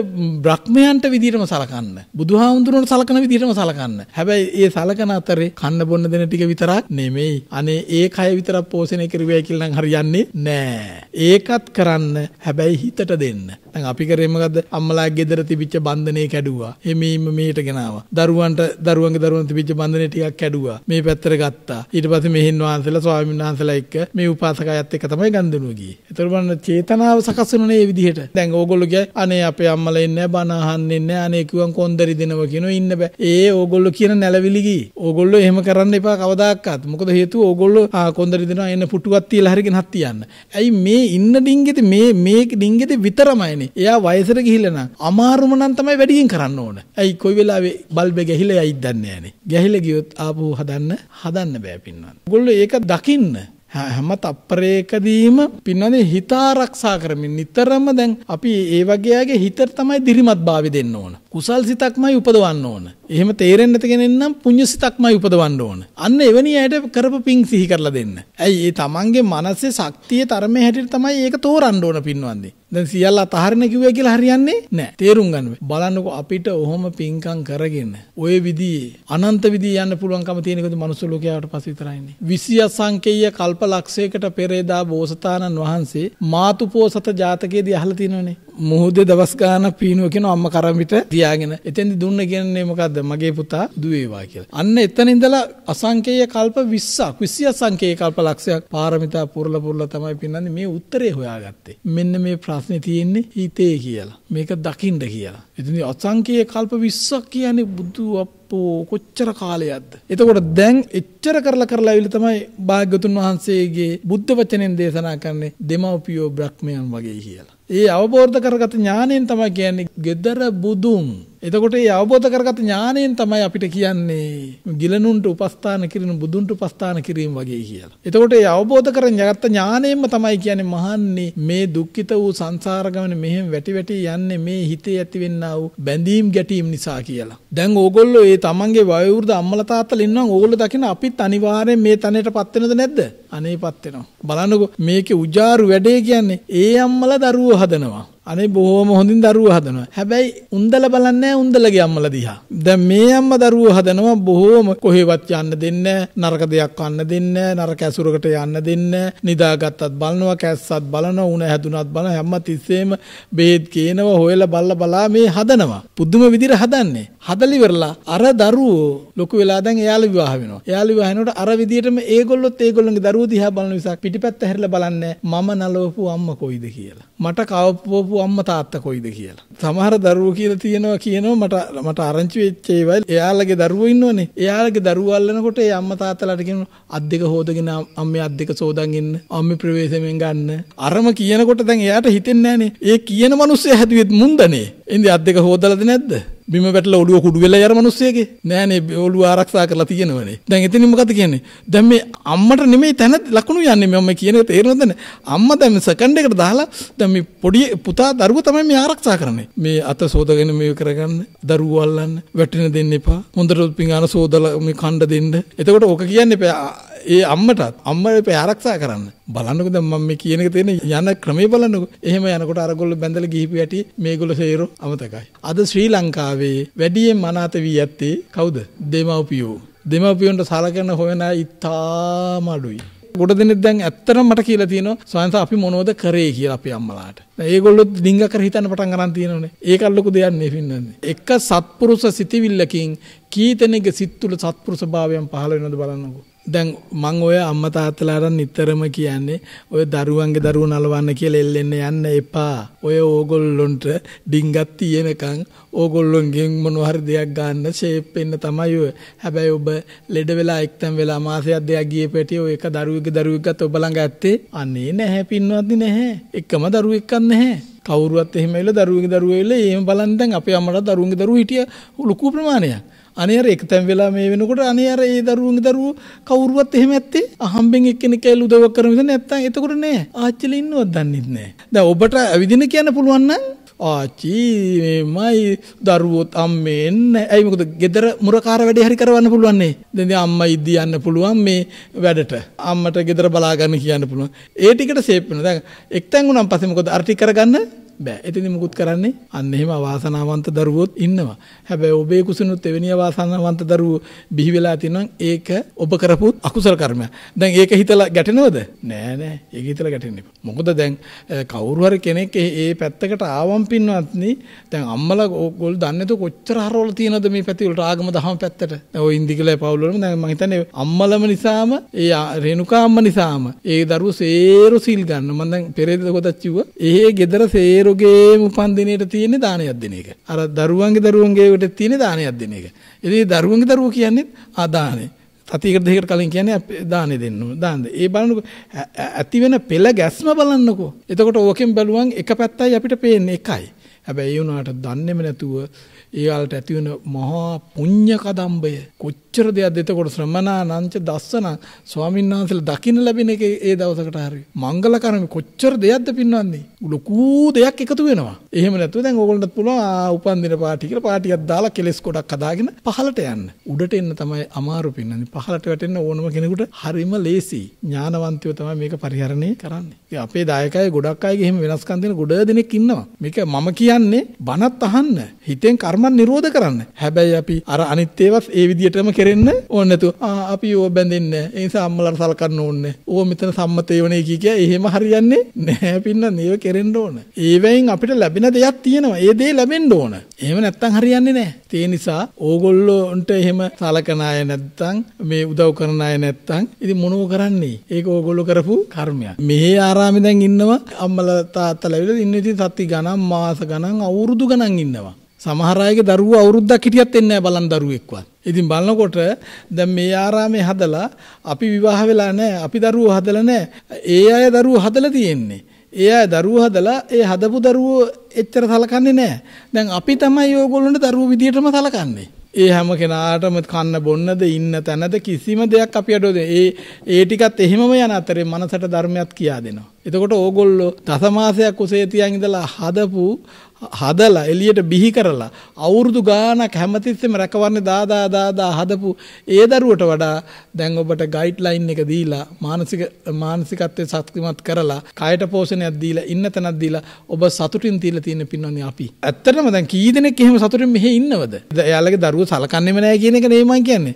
බ්‍රහ්මයන්ට විදිහටම සලකන්න. බුදුහාමුදුරන්ට සලකන විදිහටම සලකන්න. හැබැයි ඒ සලකන අතරේ කන්න බොන්න දෙන ටික විතරක් නෙමෙයි. අනේ ඒ කය විතරක් පෝෂණය කරුවයි කියලා නම් හරියන්නේ නෑ. ඒකත් කරන්න හැබැයි හිත හිතට දෙන්න. දැන් අපි කරේ මොකද්ද? අම්මලා ගෙදර තිබිච්ච බන්ධනේ කැඩුවා. එමෙයිම මේට ගෙනාවා. දරුවන්ට දරුවන්ගේ දරුවන් තිබිච්ච බන්ධනේ ටිකක් කැඩුවා. මේ පැත්තට ගත්තා. ඊට පස්සේ මෙහෙන් වහන්සලා ස්වාමීන් වහන්සලා එක්ක මේ උපාසකයත් එක්ක තමයි ගන්දනුව ගියේ. ඒතර බලන්න චේතනාව සකස් වෙනුනේ මේ විදිහට. දැන් ඕගොල්ලෝ කිය අනේ අපේ අම්මලා ඉන්නේ බණ අහන්නේ නැහැ. අනේ කිව්වන් කොන්දරි දෙනවා කියනවා ඉන්න බෑ. ඒ ඕගොල්ලෝ කියන නැලවිලි ගිහී. ඕගොල්ලෝ එහෙම කරන්න එපා කවදාකවත්. මොකද හේතුව ඕගොල්ලෝ කොන්දරි දෙනවා එන්න පුටුවක් තියලා හරිගෙන හත් තියන්න. ඇයි මේ ඉන්න ඩිංගෙද මේ මේ ඩිංගෙද පැත්තේ විතරමයිනේ. එයා වයසට ගිහිල්ලා නම් අමාරුම නම් තමයි වැඩියෙන් කරන්න ඕන. ඇයි කොයි වෙලාවෙ බල්බේ ගැහිලා යයිද දන්නේ නැහනේ. ගැහිලා ගියොත් ආපහු හදන්න හදන්න බෑ පින්නන්න. ඔයගොල්ලෝ ඒක දකින්න හැම තප්පරයකදීම පින්නනේ හිත ආරක්ෂා කරමින් නිතරම දැන් අපි ඒ වගේයාගේ හිතට තමයි දිරිමත් භාවය දෙන්න ඕන. කුසල් සිතක්මයි උපදවන්න ඕන. එහෙම තේරෙන්නේ නැති කෙනෙක් නම් පුණ්‍ය සිතක්මයි උපදවන්න ඕන. අන්න එවැනි අයට කරපු පිං සිහි කරලා දෙන්න. ඇයි ඒ තමන්ගේ මනසේ ශක්තිය තරමේ හැටියට තමයි ඒක තෝරන්න ඕන පින්වන්දේ. දැන් සියල්ල අතහරින කිව්වයි කියලා හරියන්නේ නැහැ. තේරුම් ගන්න. බලන්නකො අපිට ඔහොම පිංකම් කරගෙන ওই විදිහේ අනන්ත විදිහේ යන්න පුළුවන්කම තියෙනකද මනුස්ස ලෝකයට පස්සේ විතරයිනේ. 20 සංකේය කල්පලක්ෂයකට පෙර එදා බෝසතාණන් වහන්සේ මාතුපෝසත ජාතකයේදී අහලා තියෙනවනේ. මුහුදේ දවස් ගානක් පීනුව කියන අම්මා කරම්බිට තියාගෙන එතෙන්දි දුන්න කියන්නේ මොකද්ද මගේ පුතා දුවේවා කියලා. අන්න එතන ඉඳලා අසංකේය කල්ප 20ක් 20 සංකේය කල්ප ලක්ෂයක් පාරමිතා පුරලා පුරලා තමයි පින්නන්නේ මේ උත්තරේ හොයාගත්තේ. මෙන්න මේ ප්‍රශ්න ප්‍රශ්නේ තියෙන්නේ හිතේ කියලා. මේක දකින්න කියලා. ඉතින් අසංකේය කල්ප 20ක් කියන්නේ බුදු අප්පෝ කොච්චර කාලයක්ද? එතකොට දැන් එච්චර කරලා කරලා ඇවිල්ලා තමයි භාග්‍යතුන් වහන්සේගේ බුද්ධ වචනෙන් දේශනා කරන්නේ දෙමව්පියෝ බ්‍රහ්මයන් වගේ කියලා. ඒ අවබෝධ කරගත ඥාණයෙන් තමයි කියන්නේ gedara budum. එතකොට මේ අවබෝධ කරගත ඥාණයෙන් තමයි අපිට කියන්නේ ගිලනුන්ට උපස්ථාන කිරීම බුදුන්ට උපස්ථාන කිරීම වගේ කියලා. එතකොට මේ අවබෝධ කරගත ඥාණයෙන්ම තමයි කියන්නේ මහන්නේ මේ දුක්ඛිත වූ සංසාර ගමනේ මෙහෙම වැටි වැටි යන්නේ මේ හිතේ ඇතිවෙන්න තියෙනා වූ බැඳීම් ගැටීම් නිසා කියලා. දැන් ඕගොල්ලෝ ඒ තමන්ගේ වයවෘද අම්මලා තාත්තලා ඉන්නවා ඕගොල්ලෝ දකින අපිත් අනිවාර්යෙන් මේ තැනටපත් වෙනද නැද්ද? අනේපත් වෙනවා. බලන්නකෝ මේකේ උජාරු වැඩේ කියන්නේ ඒ අම්මලා දරුවෝ හදනවා. අනේ බොහොම හොඳින් දරුවෝ හදනවා. හැබැයි උන්දල බලන්නේ උන්දලගේ අම්මලා දිහා. දැන් මේ අම්මා දරුවෝ හදනවා බොහොම කොහෙවත් යන්න දෙන්නේ නරක දෙයක් වන්න දෙන්නේ නරක ඇසුරකට යන්න දෙන්නේ නිදාගත්තත් බලනවා කැස්සත් බලනවා උණ හැදුනත් බලන හැම තිස්සෙම බෙහෙත් කියනවා හොයලා බල්ලා බලා මේ හදනවා. පුදුම විදිහට හදන්නේ. හදලි වෙරලා අර දරුවෝ ලොකු වෙලා දැන් එයාලා විවාහ වෙනවා. එයාලා විවාහ වෙනකොට අර විදිහටම ඒගොල්ලොත් ඒගොල්ලන්ගේ දරුවෝ දිහා බලන නිසා පිටිපැත්ත හැරිලා බලන්නේ මම නලවපු අම්ම කොයිද කියලා. මට කවපපු ආපු අම්මා තාත්තා කොයිද කියලා. සමහර දරුවෝ කියලා තියෙනවා කියනවා මට මට ආරංචි වෙච්ච ඒවල් එයාලගේ දරුවෝ ඉන්නවනේ. එයාලගේ දරුවෝ අල්ලනකොට ඒ අම්මා තාත්තලාට කියනවා අත් දෙක හොදගෙන අම්මේ අත් දෙක සෝදන් ඉන්න. අම්මේ ප්‍රවේශමෙන් ගන්න. අරම කියනකොට දැන් එයාට හිතෙන්නේ නැහනේ. ඒ කියන මිනිස්සයා හැදුවෙත් මුන්දනේ. ඉන්දිය අත් දෙක හොදලාද නැද්ද? බිම වැටලා ඔළුව කුඩු වෙලා යන මිනිස්සෙගේ නෑනේ ඔළුව ආරක්ෂා කරලා තියෙනවනේ. දැන් එතනින් මොකද කියන්නේ? දැන් මේ අම්මට නෙමෙයි තැන ලකුණු යන්නේ මම කියන එක තේරෙනවද නැ? අම්මා දැන් සෙකන්ඩ් එකට දාලා දැන් මේ පොඩි පුතා දරුව තමයි මේ ආරක්ෂා කරන්නේ. මේ අත සෝදගෙන මේ කරගන්න, දරුවෝ අල්ලන්න, වැටෙන දෙන්න එපා. හොඳට පිඟාන සෝදලා මේ කණ්ඩ දෙන්න. එතකොට ඕක කියන්නේ ඒ අම්මටත් අම්මට පේ ආරක්ෂා කරන්න. බලන්නකෝ දැන් මම මේ කියන එක තියෙන යන ක්‍රමයේ බලන්නකෝ. එහෙම යනකොට අරගොල්ලෝ බැඳලා ගිහිපු යටි මේගොල්ලෝ සේරෝ අමතකයි. අද ශ්‍රී ලංකාවේ වැඩියෙන් අනාථ වී ඇත්තේ කවුද? දෙමව්පියෝ. දෙමව්පියන්ට සලකන හොයන අය ඉතාම අඩුයි. ගොඩ දෙනෙක් දැන් ඇත්තටම මට කියලා තියෙනවා සයන්ස අපි මොනවද කරේ කියලා අපි අම්මලාට. ඒගොල්ලොත් ඩිංග කර හිතන්න පටන් ගන්න තියෙනවනේ. ඒකත් ලොකු දෙයක් නේ පින්නන්නේ. එක සත්පුරුෂ සිතිවිල්ලකින් කීතනෙක සිත් තුළ සත්පුරුෂ භාවයන් පහළ වෙනවද බලන්නකෝ. දැන් මං ඔය අම්මා තාත්තලා අරන් නිතරම කියන්නේ ඔය දරුවන්ගේ දරුවෝ නලවන්න කියලා එල්ලෙන්න යන්න එපා. ඔය ඕගොල්ලොන්ට ඩිංගක් තියෙනකන් ඕගොල්ලොන්ගෙන් මොනවා හරි දෙයක් ගන්න ෂේප් වෙන්න තමයි ඔය. හැබැයි ඔබ ලෙඩ වෙලා එක්තම් වෙලා මාසයක් දෙයක් ගියේ පැටිය ඔය එක දරුවෙක්ගේ දරුවෙක්ගත් ඔබ ළඟ ඇත්තේ අනේ නැහැ පින්වත්නි නැහැ. එකම දරුවෙක්වත් නැහැ. කවුරුවත් එහෙම වෙලා දරුවෙක්ගේ දරුවෝ වෙලා එහෙම බලන් දැන් අපේ අම්මලා දරුවන්ගේ දරුවෝ හිටිය ලොකු ප්‍රමාණයක්. අනේ අර එකතැන් වෙලා මේ වෙනකොට අනේ අර ඒ දරුවන්ගේ දරුවෝ කවුරුවත් එහෙම ඇත්තේ අහම්බෙන් එක්කෙනෙක් ඇවිල්ලා උදව් කරන විදිහ නැත්තම් එතකොට නෑ ආච්චිලා ඉන්නවත් දන්නේ නැහැ. දැන් ඔබට ඇවිදින කියන්න පුළුවන් නම් ආචී මයි දරුවොත් අම්මේ එන්න. ඇයි මොකද ගෙදර මුරකාර වැඩේ හරි කරවන්න පුළුවන් නේ. දැන් අම්මා ඉදි යන්න පුළුවන් මේ වැඩට. අම්මට ගෙදර බලා ගන්න කියන්න පුළුවන්. ඒ ටිකට සේප් වෙනවා. දැන් එක්තැන් උනම් පස්සේ මොකද අර ටික කරගන්න බෑ. එතෙදි මුකුත් කරන්නේ අන්න එහෙම අවාසනාවන්ත දරුවොත් ඉන්නවා. හැබැයි ඔබේ කුසිනුත් එවැනි අවාසනාවන්ත දරුවෝ බිහි වෙලා තිනනම් ඒක ඔබ කරපු අකුසල කර්මයක්. දැන් ඒක හිතලා ගැටෙනවද? නෑ නෑ. ඒක හිතලා ගැටෙන්න එපා. මොකද දැන් කවුරු හරි කෙනෙක් ඒ පැත්තකට ආවම් පින්වත්නි දැන් අම්මලා ඕගොල්ලෝ දන්නේ නැතු කොච්චර හරවල තියනද මේ පැති වලට ආගම දහම පැත්තට. දැන් ওই ඉන්දිකලේ පවුල වලම දැන් මම හිතන්නේ අම්මලම නිසාම ඒ රේණුකා අම්ම නිසාම ඒ දරුවෝ සේරු සිල් ගන්න. මම දැන් පෙරේද ගොඩක් කිව්වා. ඒ ගෙදර සේරු රෝගයේම උපන්දිනේට තියෙන දානයක් දෙන එක. අර දරුවන්ගේ දරුවන්ගේ වට තියෙන දානයක් දෙන එක. ඉතින් දරුවන්ගේ දරුවෝ කියන්නේ ආදානේ. සතියකට දෙකකට කලින් කියන්නේ දානේ දෙන්න ඕන. දාන දෙ. ඒ බලනකො ඇති වෙන පෙළ ගැස්ම බලන්නකො. එතකොට ඕකෙන් බලුවන් එක පැත්තයි අපිට පේන්නේ එකයි. හැබැයි ඒ වුණාට දන්නේම නැතුව ඒ වලට ඇති වෙන මහා පුණ්‍ය කදම්බය කොච්චර කොච්චර දෙයක්ද එතකොට ශ්‍රමණානංච දස්සන ස්වාමීන් වහන්සේලා දකින්න ලැබෙන එක ඒ දවසකට හරි මංගල කර්ම කොච්චර දෙයක්ද පින්වන්නේ ලොකු දෙයක් එකතු වෙනවා එහෙම නැතුව දැන් ඕගොල්ලන්ට පුළුවන් ආ උපන්දින පාටි කියලා පාටියක් දාලා කෙලස් ගොඩක් හදාගෙන පහලට යන්න උඩට එන්න තමයි අමාරු පින්වන්නේ පහලට වැටෙන්න ඕනම කෙනෙකුට හරිම ලේසි ඥානවන්තයෝ තමයි මේක පරිහරණය කරන්නේ ඉතින් අපේ දායකය ගොඩක් අයගේ එහෙම වෙනස්කම් තියෙන ගොඩ දෙනෙක් ඉන්නවා මේක මම කියන්නේ බනත් අහන්න හිතෙන් කර්මන් නිරෝධ කරන්න හැබැයි අපි අර අනිත් ඒවත් ඒ විදිහටම කරෙන්න ඕන නැතු. අපි ඕව බැඳෙන්න. ඒ නිසා අම්මලාට සලකන්න ඕනේ. ඕව මෙතන සම්මතේ වනේ කිය කිය එහෙම හරියන්නේ නැහැ පින්නන් ඒව කරෙන්න ඕන. ඒවෙන් අපිට ලැබෙන දෙයක් තියෙනවා. ඒ දේ ලැබෙන්න ඕන. එහෙම නැත්තම් හරියන්නේ නැහැ. ඒ නිසා ඕගොල්ලෝන්ට එහෙම සලකන අය නැත්තම් මේ උදව් කරන අය නැත්තම් ඉතින් මොනව කරන්නේ? ඒක ඕගොල්ලෝ කරපු කර්මයක්. මෙහි ආරාමේ දැන් ඉන්නවා අම්මලා තාත්තලා ඇවිල්ලා ඉන්නේ ඉතින් සති ගණන් මාස ගණන් අවුරුදු ගණන් ඉන්නවා. සමහර අයගේ දරුවෝ අවුරුද්දක් හිටියත් එන්නේ නැහැ බලන් දරුවෙක්වත්. ඉතින් බලනකොට දැන් මේ ආරාමේ හදලා අපි විවාහ වෙලා නැහැ අපි දරුවෝ හදලා නැහැ ඒ අය දරුවෝ හදලා තියෙන්නේ ඒ අය දරුවෝ හදලා ඒ හදපු දරුවෝ එච්චර සලකන්නේ නැහැ දැන් අපි තමයි ඕගොල්ලන්ට දරුවෝ විදියටම සලකන්නේ ඒ හැම කෙනාටම කන්න බොන්නද ඉන්න තැනද කිසිම දෙයක් අපි අඩෝද ඒ ඒ ටිකත් එහෙමම යන අතරේ මනසට ධර්මයක් කියා දෙනවා. එතකොට ඕගොල්ලෝ දස මාසයක් උසේ තියන් ඉඳලා හදපු හදලා එළියට බිහි කරලා අවුරුදු ගාණක් හැමතිස්සෙම රැකවරණ දාදා දාදා හදපු ඒ දරුවට වඩා දැන් ඔබට ගයිඩ්ලයින් එක දීලා මානසික මානසිකත්වයේ ශක්තිමත් කරලා කායට පෝෂණයක් දීලා ඉන්න තැනක් දීලා ඔබ සතුටින් තියලා තියෙන පින්වන්නේ අපි. ඇත්තටම දැන් කී දෙනෙක් එහෙම සතුටින් මෙහෙ ඉන්නවද? එයාලගේ දරුවෝ සලකන්නේම නැහැ කියන එක නේ මං කියන්නේ.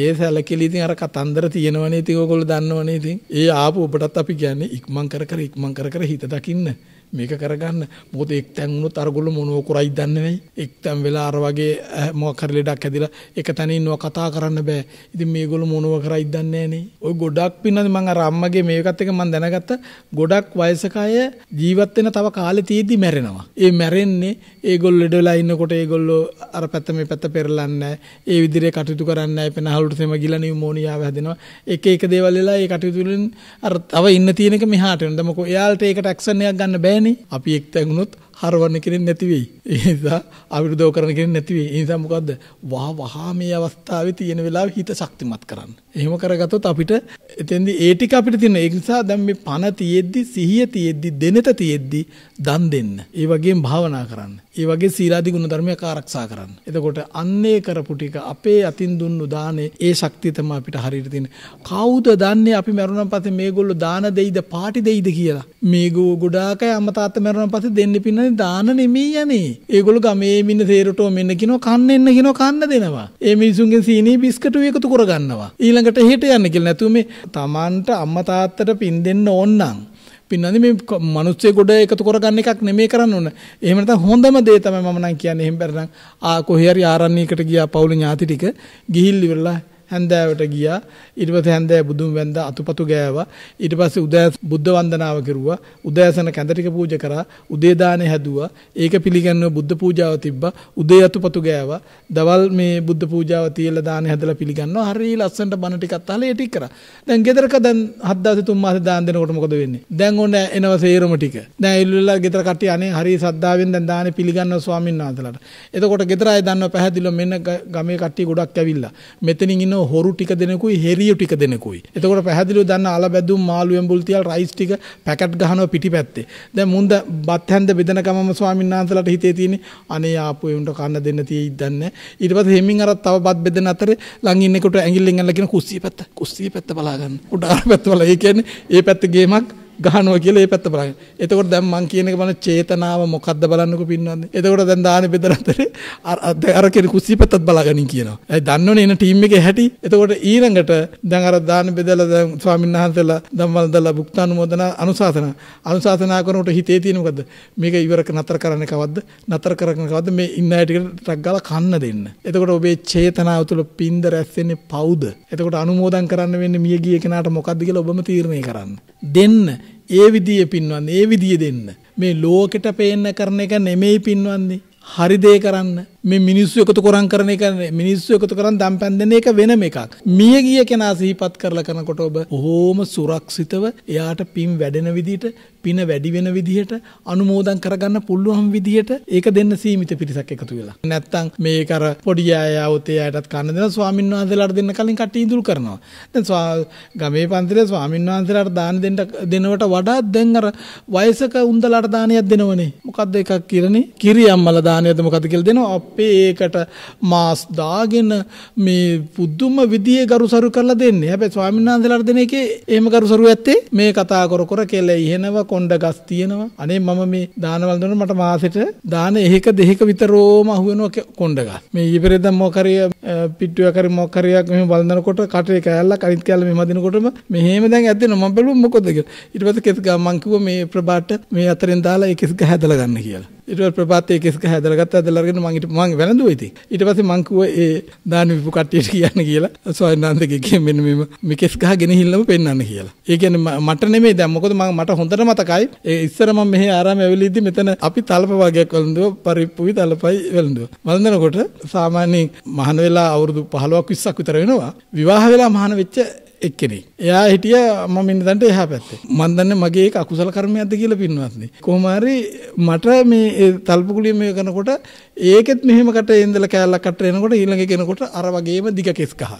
ඒ සැලකිලි ඉතින් අර කතන්දර තියෙනවනේ ඉතින් ඔයගොල්ලෝ දන්නවනේ ඉතින්. ඒ ආපු ඔබටත් අපි කියන්නේ ඉක්මන් කර කර ඉක්මන් කර කර හිත දකින්න. මේක කරගන්න මොකද එක් තැන් වුණොත් අරගොල්ලෝ මොනෝ කරයි දන්නේ නැහැ එක් තැන් වෙලා අර වගේ මොකක් හරි ලෙඩක් ඇදිලා එක තැන ඉන්නවා කතා කරන්න බෑ ඉතින් මේගොල්ලෝ මොනව කරයි දන්නේ නැහනේ ඔය ගොඩක් පින්නද මම අර අම්මගේ මේකත් එක මම දැනගත්ත ගොඩක් වයසක අය ජීවත් වෙන තව කාලේ තියෙද්දි මැරෙනවා ඒ මැරෙන්නේ ඒගොල්ලෝ ලෙඩ වෙලා ඉන්නකොට ඒගොල්ලෝ අර පැත්ත මේ පැත්ත පෙරලන්නේ ඒ විදිහේ කටයුතු කරන්නේ නැහැ පෙනහලුට තෙම ගිලා නියුමෝනියාව හැදෙනවා එක එක දේවල් වෙලා ඒ කටයුතු වලින් අර තව ඉන්න තියෙනක මෙහාට වෙනවා මොකෝ එයාලට ඒකට ඇක්ෂන් එකක් ගන්න බෑ බෑනේ. අපි එක්තැන් වුණොත් හරවන්න කෙනෙක් නැති වෙයි. ඒ නිසා අවිරුද්ධව කරන කෙනෙක් නැති වෙයි. ඒ නිසා මොකද්ද? වහ වහා මේ අවස්ථාවේ තියෙන වෙලාව හිත ශක්තිමත් කරන්න. එහෙම කරගත්තොත් අපිට එතෙන්දී ඒ ටික අපිට තියෙන. ඒ නිසා දැන් මේ පණ තියෙද්දි, සිහිය තියෙද්දි, දෙනත තියෙද්දි දන් දෙන්න. ඒ වගේම භාවනා කරන්න. ඒ වගේ සීලාදී ගුණ ධර්මයක් ආරක්ෂා කරන්න. එතකොට අන්නේ කරපු ටික අපේ අතින් දුන්නු දානේ ඒ ශක්තිය තමයි අපිට හරියට තියෙන. කවුද දන්නේ අපි මරුණන් පස්සේ මේගොල්ලෝ දාන දෙයිද පාටි දෙයිද කියලා. මේගොල්ලෝ ගොඩාක් අය අම්මා තාත්තා මරුණන් පස්සේ දෙන්න පින්නනේ දාන නෙමෙයි යන්නේ. ඒගොල්ලෝ ගමේ මින තේරටෝ මෙන්න කියනවා කන්න එන්න කියනවා කන්න දෙනවා. ඒ මිනිසුන්ගෙන් සීනි බිස්කට් එකතු කරගන්නවා. ඊළඟට හෙට යන්න කියලා නැතුව මේ Tamanට අම්මා තාත්තට පින් දෙන්න ඕන නම් පින්නන්නේ මේ මිනිස්සේ ගොඩ එකතු කරගන්න එකක් නෙමෙයි කරන්න ඕන. එහෙම නැත්නම් හොඳම දේ තමයි මම නම් කියන්නේ. එහෙම බැරනම් ආ කොහේ හරි ආරණ්‍යයකට ගියා පවුල ඥාති ටික ගිහිල්ලි වෙලා හැන්දෑවට ගියා ඊට පස්සේ හැන්දෑ බුදුන් වැඳ අතුපතු ගෑවා ඊට පස්සේ උදෑස බුද්ධ වන්දනාව කෙරුවා උදෑසන කැඳ ටික පූජා කරා උදේ දානේ හැදුවා ඒක පිළිගන්නව බුද්ධ පූජාව තිබ්බා උදේ අතුපතු ගෑවා දවල් මේ බුද්ධ පූජාව තියලා දානේ හැදලා පිළිගන්නවා හරිය ලස්සනට බණ ටිකක් අහලා ඒ ටික කරා දැන් ගෙදරක දැන් හත් දවසේ තුන් මාසේ දාන දෙනකොට මොකද වෙන්නේ දැන් ඕන එනවා සේරම ටික දැන් ඉල්ලලා ගෙදර කට්ටිය අනේ හරිය සද්ධාවෙන් දැන් දානේ පිළිගන්නවා ස්වාමීන් වහන්සේලාට එතකොට ගෙදර අය දන්නව පැහැදිලිව මෙන්න ගමේ කට්ටිය ගොඩක් ඇවිල්ලා මෙතනින් ඉන්න හොරු ටික දෙනෙකුයි හෙරියු ටික දෙනෙකුයි. එතකොට පැහැදිලිව දන්න අලබැදුම් මාළු එඹුල් තියල් රයිස් ටික පැකට් ගහනවා පිටිපැත්තේ. දැන් මුන්ද බත් හැන්ද බෙදන ගමම ස්වාමීන් වහන්සේලාට හිතේ තියෙන්නේ අනේ ආපු එවුන්ට කන්න දෙන්න තියෙයි දන්නේ. ඊට පස්සේ හෙමින් අර තව බත් බෙදෙන අතරේ ළඟ ඉන්න කොට ඇඟිල්ලෙන් අල්ලගෙන කුස්සිය පැත්ත කුස්සිය පැත්ත බලා ගන්න. උඩ අර පැත්ත බලා. ඒ කියන්නේ ඒ පැත්තේ ගේමක් ගහනවා කියලා ඒ පැත්ත බලන්න. එතකොට දැන් මං කියන එක බලන චේතනාව මොකද්ද බලන්නකො පින්නන්නේ. එතකොට දැන් දානේ බෙදලා අතරේ අර කෙනෙකු කුස්සිය පැත්තත් බලාගනින් කියනවා. ඒ දන්නවනේ එන ටීම් එකේ හැටි. එතකොට ඊළඟට දැන් අර දානේ බෙදලා දැන් ස්වාමීන් වහන්සේලා ධම්මවල දාලා බුක්තානුමෝදන අනුශාසන. අනුශාසනා කරනකොට හිතේ තියෙන මොකද්ද? මේක ඉවර නතර කරන්න කවද්ද? නතර කරන්න කවද්ද මේ ඉන්න අය ටිකට ටක් ගාලා කන්න දෙන්න. එතකොට ඔබේ චේතනාව තුළ පින්ද රැස් වෙන්නේ පවුද? එතකොට අනුමෝදන් කරන්න වෙන්නේ මිය ගිය කෙනාට මොකද්ද කියලා ඔබම තීරණය කරන්න. දෙන්න ඒ විදිය පින්වන්න ඒ විදිය දෙන්න. මේ ලෝකෙට පේන්න කරන එක නෙමෙයි පින්වන්නේ. හරි දේ කරන්න. මේ මිනිස්සු එකතු කරන් කරන එක මිනිස්සු එකතු කරන් දම් පැන්දෙන එක වෙනම එකක්. මිය ගිය කෙනා සිහිපත් කරලා කරනකොට ඔබ බොහෝම සුරක්ෂිතව එයාට පින් වැඩෙන විදිහට, පින වැඩි වෙන විදිහට, අනුමෝදන් කරගන්න පුළුවන් විදිහට ඒක දෙන්න සීමිත පිරිසක් එකතු වෙලා. නැත්තම් මේක අර පොඩි අය આવුත් එයාටත් කන්න දෙන ස්වාමීන් වහන්සේලාට දෙන්න කලින් කට්ටි ඉඳුල් කරනවා. දැන් ගමේ පන්තිලේ ස්වාමීන් වහන්සේලාට දාන දෙන්න දෙනවට වඩා දැන් අර වයසක උන්දලාට දානයක් දෙනවනේ. මොකද්ද එකක් කිරණේ? කිරි අම්මලා දානයක්ද මොකද්ද කියලා දෙනවා. අපේ ඒකට මාස් දාගෙන මේ පුදුම විදිහේ ගරුසරු කරලා දෙන්නේ. හැබැයි ස්වාමීන් වහන්සේලාට දෙන එකේ එහෙම ගරුසරු ඇත්තේ මේ කතා කර කර කෙලෙයි එහෙනවා කොණ්ඩ ගස් තියෙනවා. අනේ මම මේ දානවල දුන්න මට මාසෙට දාන එහෙක දෙහෙක විතරෝම අහු වෙනවා කොණ්ඩ ගස්. මේ ඊපෙරේද මොකක් හරි පිට්ටුවක් හරි මොකක් හරියක් මෙහෙම බලනකොට කටේ කෑල්ලක් අනිත් කෑල්ල මෙහෙම දිනකොටම මෙහෙම දැන් ඇද්දෙනවා. මම බැලුවා මොකද කියලා. ඊට පස්සේ කෙස් ගා මං කිව්වා මේ ප්‍රබාට මේ අතරින් දාලා ඒ කෙස් ගහ හැදලා ගන්න කියලා. ඊට පස්සේ ප්‍රපාතයේ කෙස් ගහ හැදලා ගත්තා හැදලා අරගෙන මං ඊට මං වැළඳුවා ඉතින් ඊට පස්සේ මං කිව්වා ඒ දාන විපු කට්ටියට කියන්න කියලා ස්වයන්නාන්දගේ කිය මෙන්න මේ මේ කෙස් ගහ ගෙනහිල්ලම පෙන්වන්න කියලා ඒ කියන්නේ මට නෙමෙයි දැන් මොකද මම මට හොඳට මතකයි ඒ ඉස්සර මම මෙහි ආරාමයේ ඇවිල්ලිද්දි මෙතන අපි තලප වගේක් වැළඳුවා පරිප්පුයි තලපයි වැළඳුවා වැළඳනකොට සාමාන්‍යයෙන් මහාන වෙලා අවුරුදු 15ක් 20ක් විතර වෙනවා විවාහ වෙලා මහාන වෙච්ච එක්කෙනෙක්. එයා හිටිය මම ඉන්න තැනට එහා පැත්තේ. මම දන්නේ මගේ ඒක අකුසල කර්මයක්ද කියලා පින්වත්නි. කොහොම හරි මට මේ තල්පකුලිය මේ කරනකොට ඒකෙත් මෙහෙම කට ඉඳලා කෑල්ලක් කට එනකොට ඊළඟ කෙනෙකුට අර වගේම දිග කෙස් ගහ.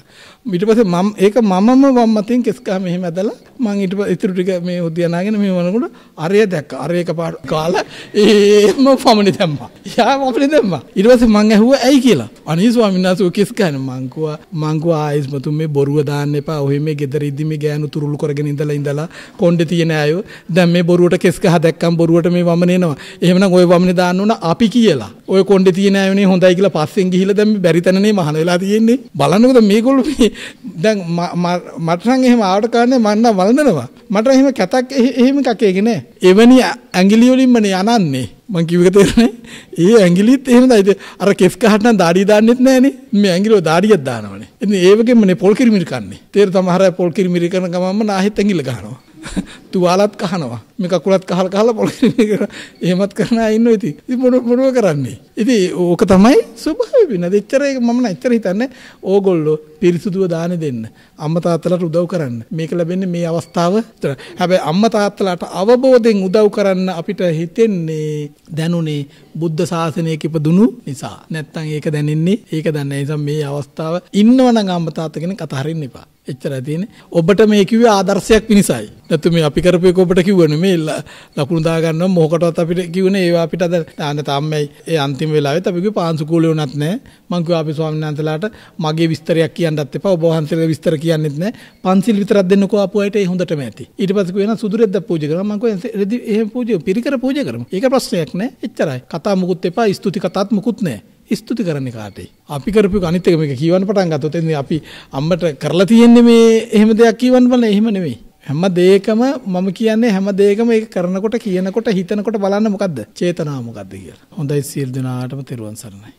ඊට පස්සේ මම ඒක මමම වම් මතින් කෙස් ගහ මෙහෙම ඇදලා මං ඊට පස්සේ ඉතුරු ටික මේ හොදියානාගෙන මෙහෙම වනකොට අරය දැක්ක. අර එක පාට කාලා ඒම ෆමනේ දැම්මා. යා ෆමනේ දැම්මා. ඊට පස්සේ මං ඇහුවා ඇයි කියලා. අනේ ස්වාමීන් වහන්සේ කෙස් ගහන මං කිව්වා මං කිව්වා ආයිස්මතුන් මේ බොරුව දාන්න එපා. ඔහෙම මේ ගෙදර ඉදි මේ ගෑනු තුරුළු කරගෙන ඉඳලා ඉඳලා කොණ්ඩේ තියෙන අයෝ දැන් මේ බොරුවට කෙස් ගහ දැක්කම් බොරුවට මේ වමන එනවා. එහෙමනම් ওই වමනේ දාන්න ඕන අපි කියලා. ওই කොණ්ඩේ තියෙන අයෝනේ හොඳයි කියලා පස්සෙන් ගිහිල්ලා දැන් මේ බැරි තැනනේ මහන වෙලා තියෙන්නේ. බලන්නකෝ මේගොල්ලෝ මේ දැන් මට නම් එහෙම ආවට කාන්නේ මම නම් වළඳනවා. මට එහෙම කැතක් එහෙම එකක් ඒකේ නෑ. එවැනි ඇඟිලි වලින්මනේ අනන්නේ. මං කිව්ව එක තේරෙන්නේ? ඒ ඇඟිලිත් එහෙමදයි. ඉතින් අර කෙෆ් කහට නම් දාඩිය දාන්නෙත් නැහනේ. මේ ඇඟිලෝ දාඩියක් දානවනේ. ඉතින් ඒ වගේම නේ පොල් කිරිමිරි කන්නේ. තේර තමහර පොල් කිරිමිරි කරන ගමන්ම නාහෙත් ඇඟිල්ල ගහනවා. තුවාලත් කහනවා මේ කකුලත් කහලා කහලා පොළොවේ එහෙමත් කරන අය ඉන්නවා ඉතින් ඉතින් මොන මොනව කරන්නේ ඉතින් ඕක තමයි ස්වභාවය වෙන දෙච්චර ඒක මම නම් එච්චර හිතන්නේ ඕගොල්ලෝ පිරිසුදුව දාන දෙන්න අම්මා තාත්තලාට උදව් කරන්න මේක ලැබෙන්නේ මේ අවස්ථාව හැබැයි අම්මා තාත්තලාට අවබෝධයෙන් උදව් කරන්න අපිට හිතෙන්නේ දැනුනේ බුද්ධ ශාසනයක ඉපදුණු නිසා නැත්තම් ඒක දැනෙන්නේ ඒක දන්නේ නිසා මේ අවස්ථාව ඉන්නවනම් අම්මා තාත්තා කෙනෙක් අතහරින්න එපා එච්චරයි තියෙන්නේ ඔබට මේ කිව්වේ ආදර්ශයක් පිණිසයි නැත්නම් මේ අපි අපි කරපු එක ඔබට කිව්වනේ මේ ලකුණු දා ගන්නවා මොකටවත් අපිට කිව්වනේ ඒවා අපිට අද දාන්න තාම්මයි ඒ අන්තිම වෙලාවෙත් අපි කිව්ව පාංශු කෝලේ වුණත් නැහැ මං කිව්වා අපි ස්වාමීන් වහන්සේලාට මගේ විස්තරයක් කියන්නත් එපා ඔබ වහන්සේලා විස්තර කියන්නෙත් නැහැ පන්සිල් විතරක් දෙන්නකෝ ආපු අයට ඒ හොඳටම ඇති ඊට පස්සේ කියනවා සුදුරෙද්ද පූජා කරනවා මං කිව්වා රෙදි එහෙම පූජා පිරිකර පූජා කරමු ඒක ප්‍රශ්නයක් නැහැ එච්චරයි කතා මුකුත් එපා ස්තුති කතාත් මුකුත් නැහැ ස්තුති කරන්නේ කාටයි. අපි කරපු අනිත් එක මේක කියවන්න පටන් ගත්තොත් එන්නේ අපි අම්මට කරලා තියෙන්නේ මේ එහෙම දෙයක් කියවන්න බලන එහෙම නෙමෙයි. හැම දෙයකම මම කියන්නේ හැම දෙයකම ඒක කරනකොට කියනකොට හිතනකොට බලන්න මොකද්ද? චේතනාව මොකද්ද කියලා. හොඳයි සියලු දෙනාටම තෙරුවන් සරණයි.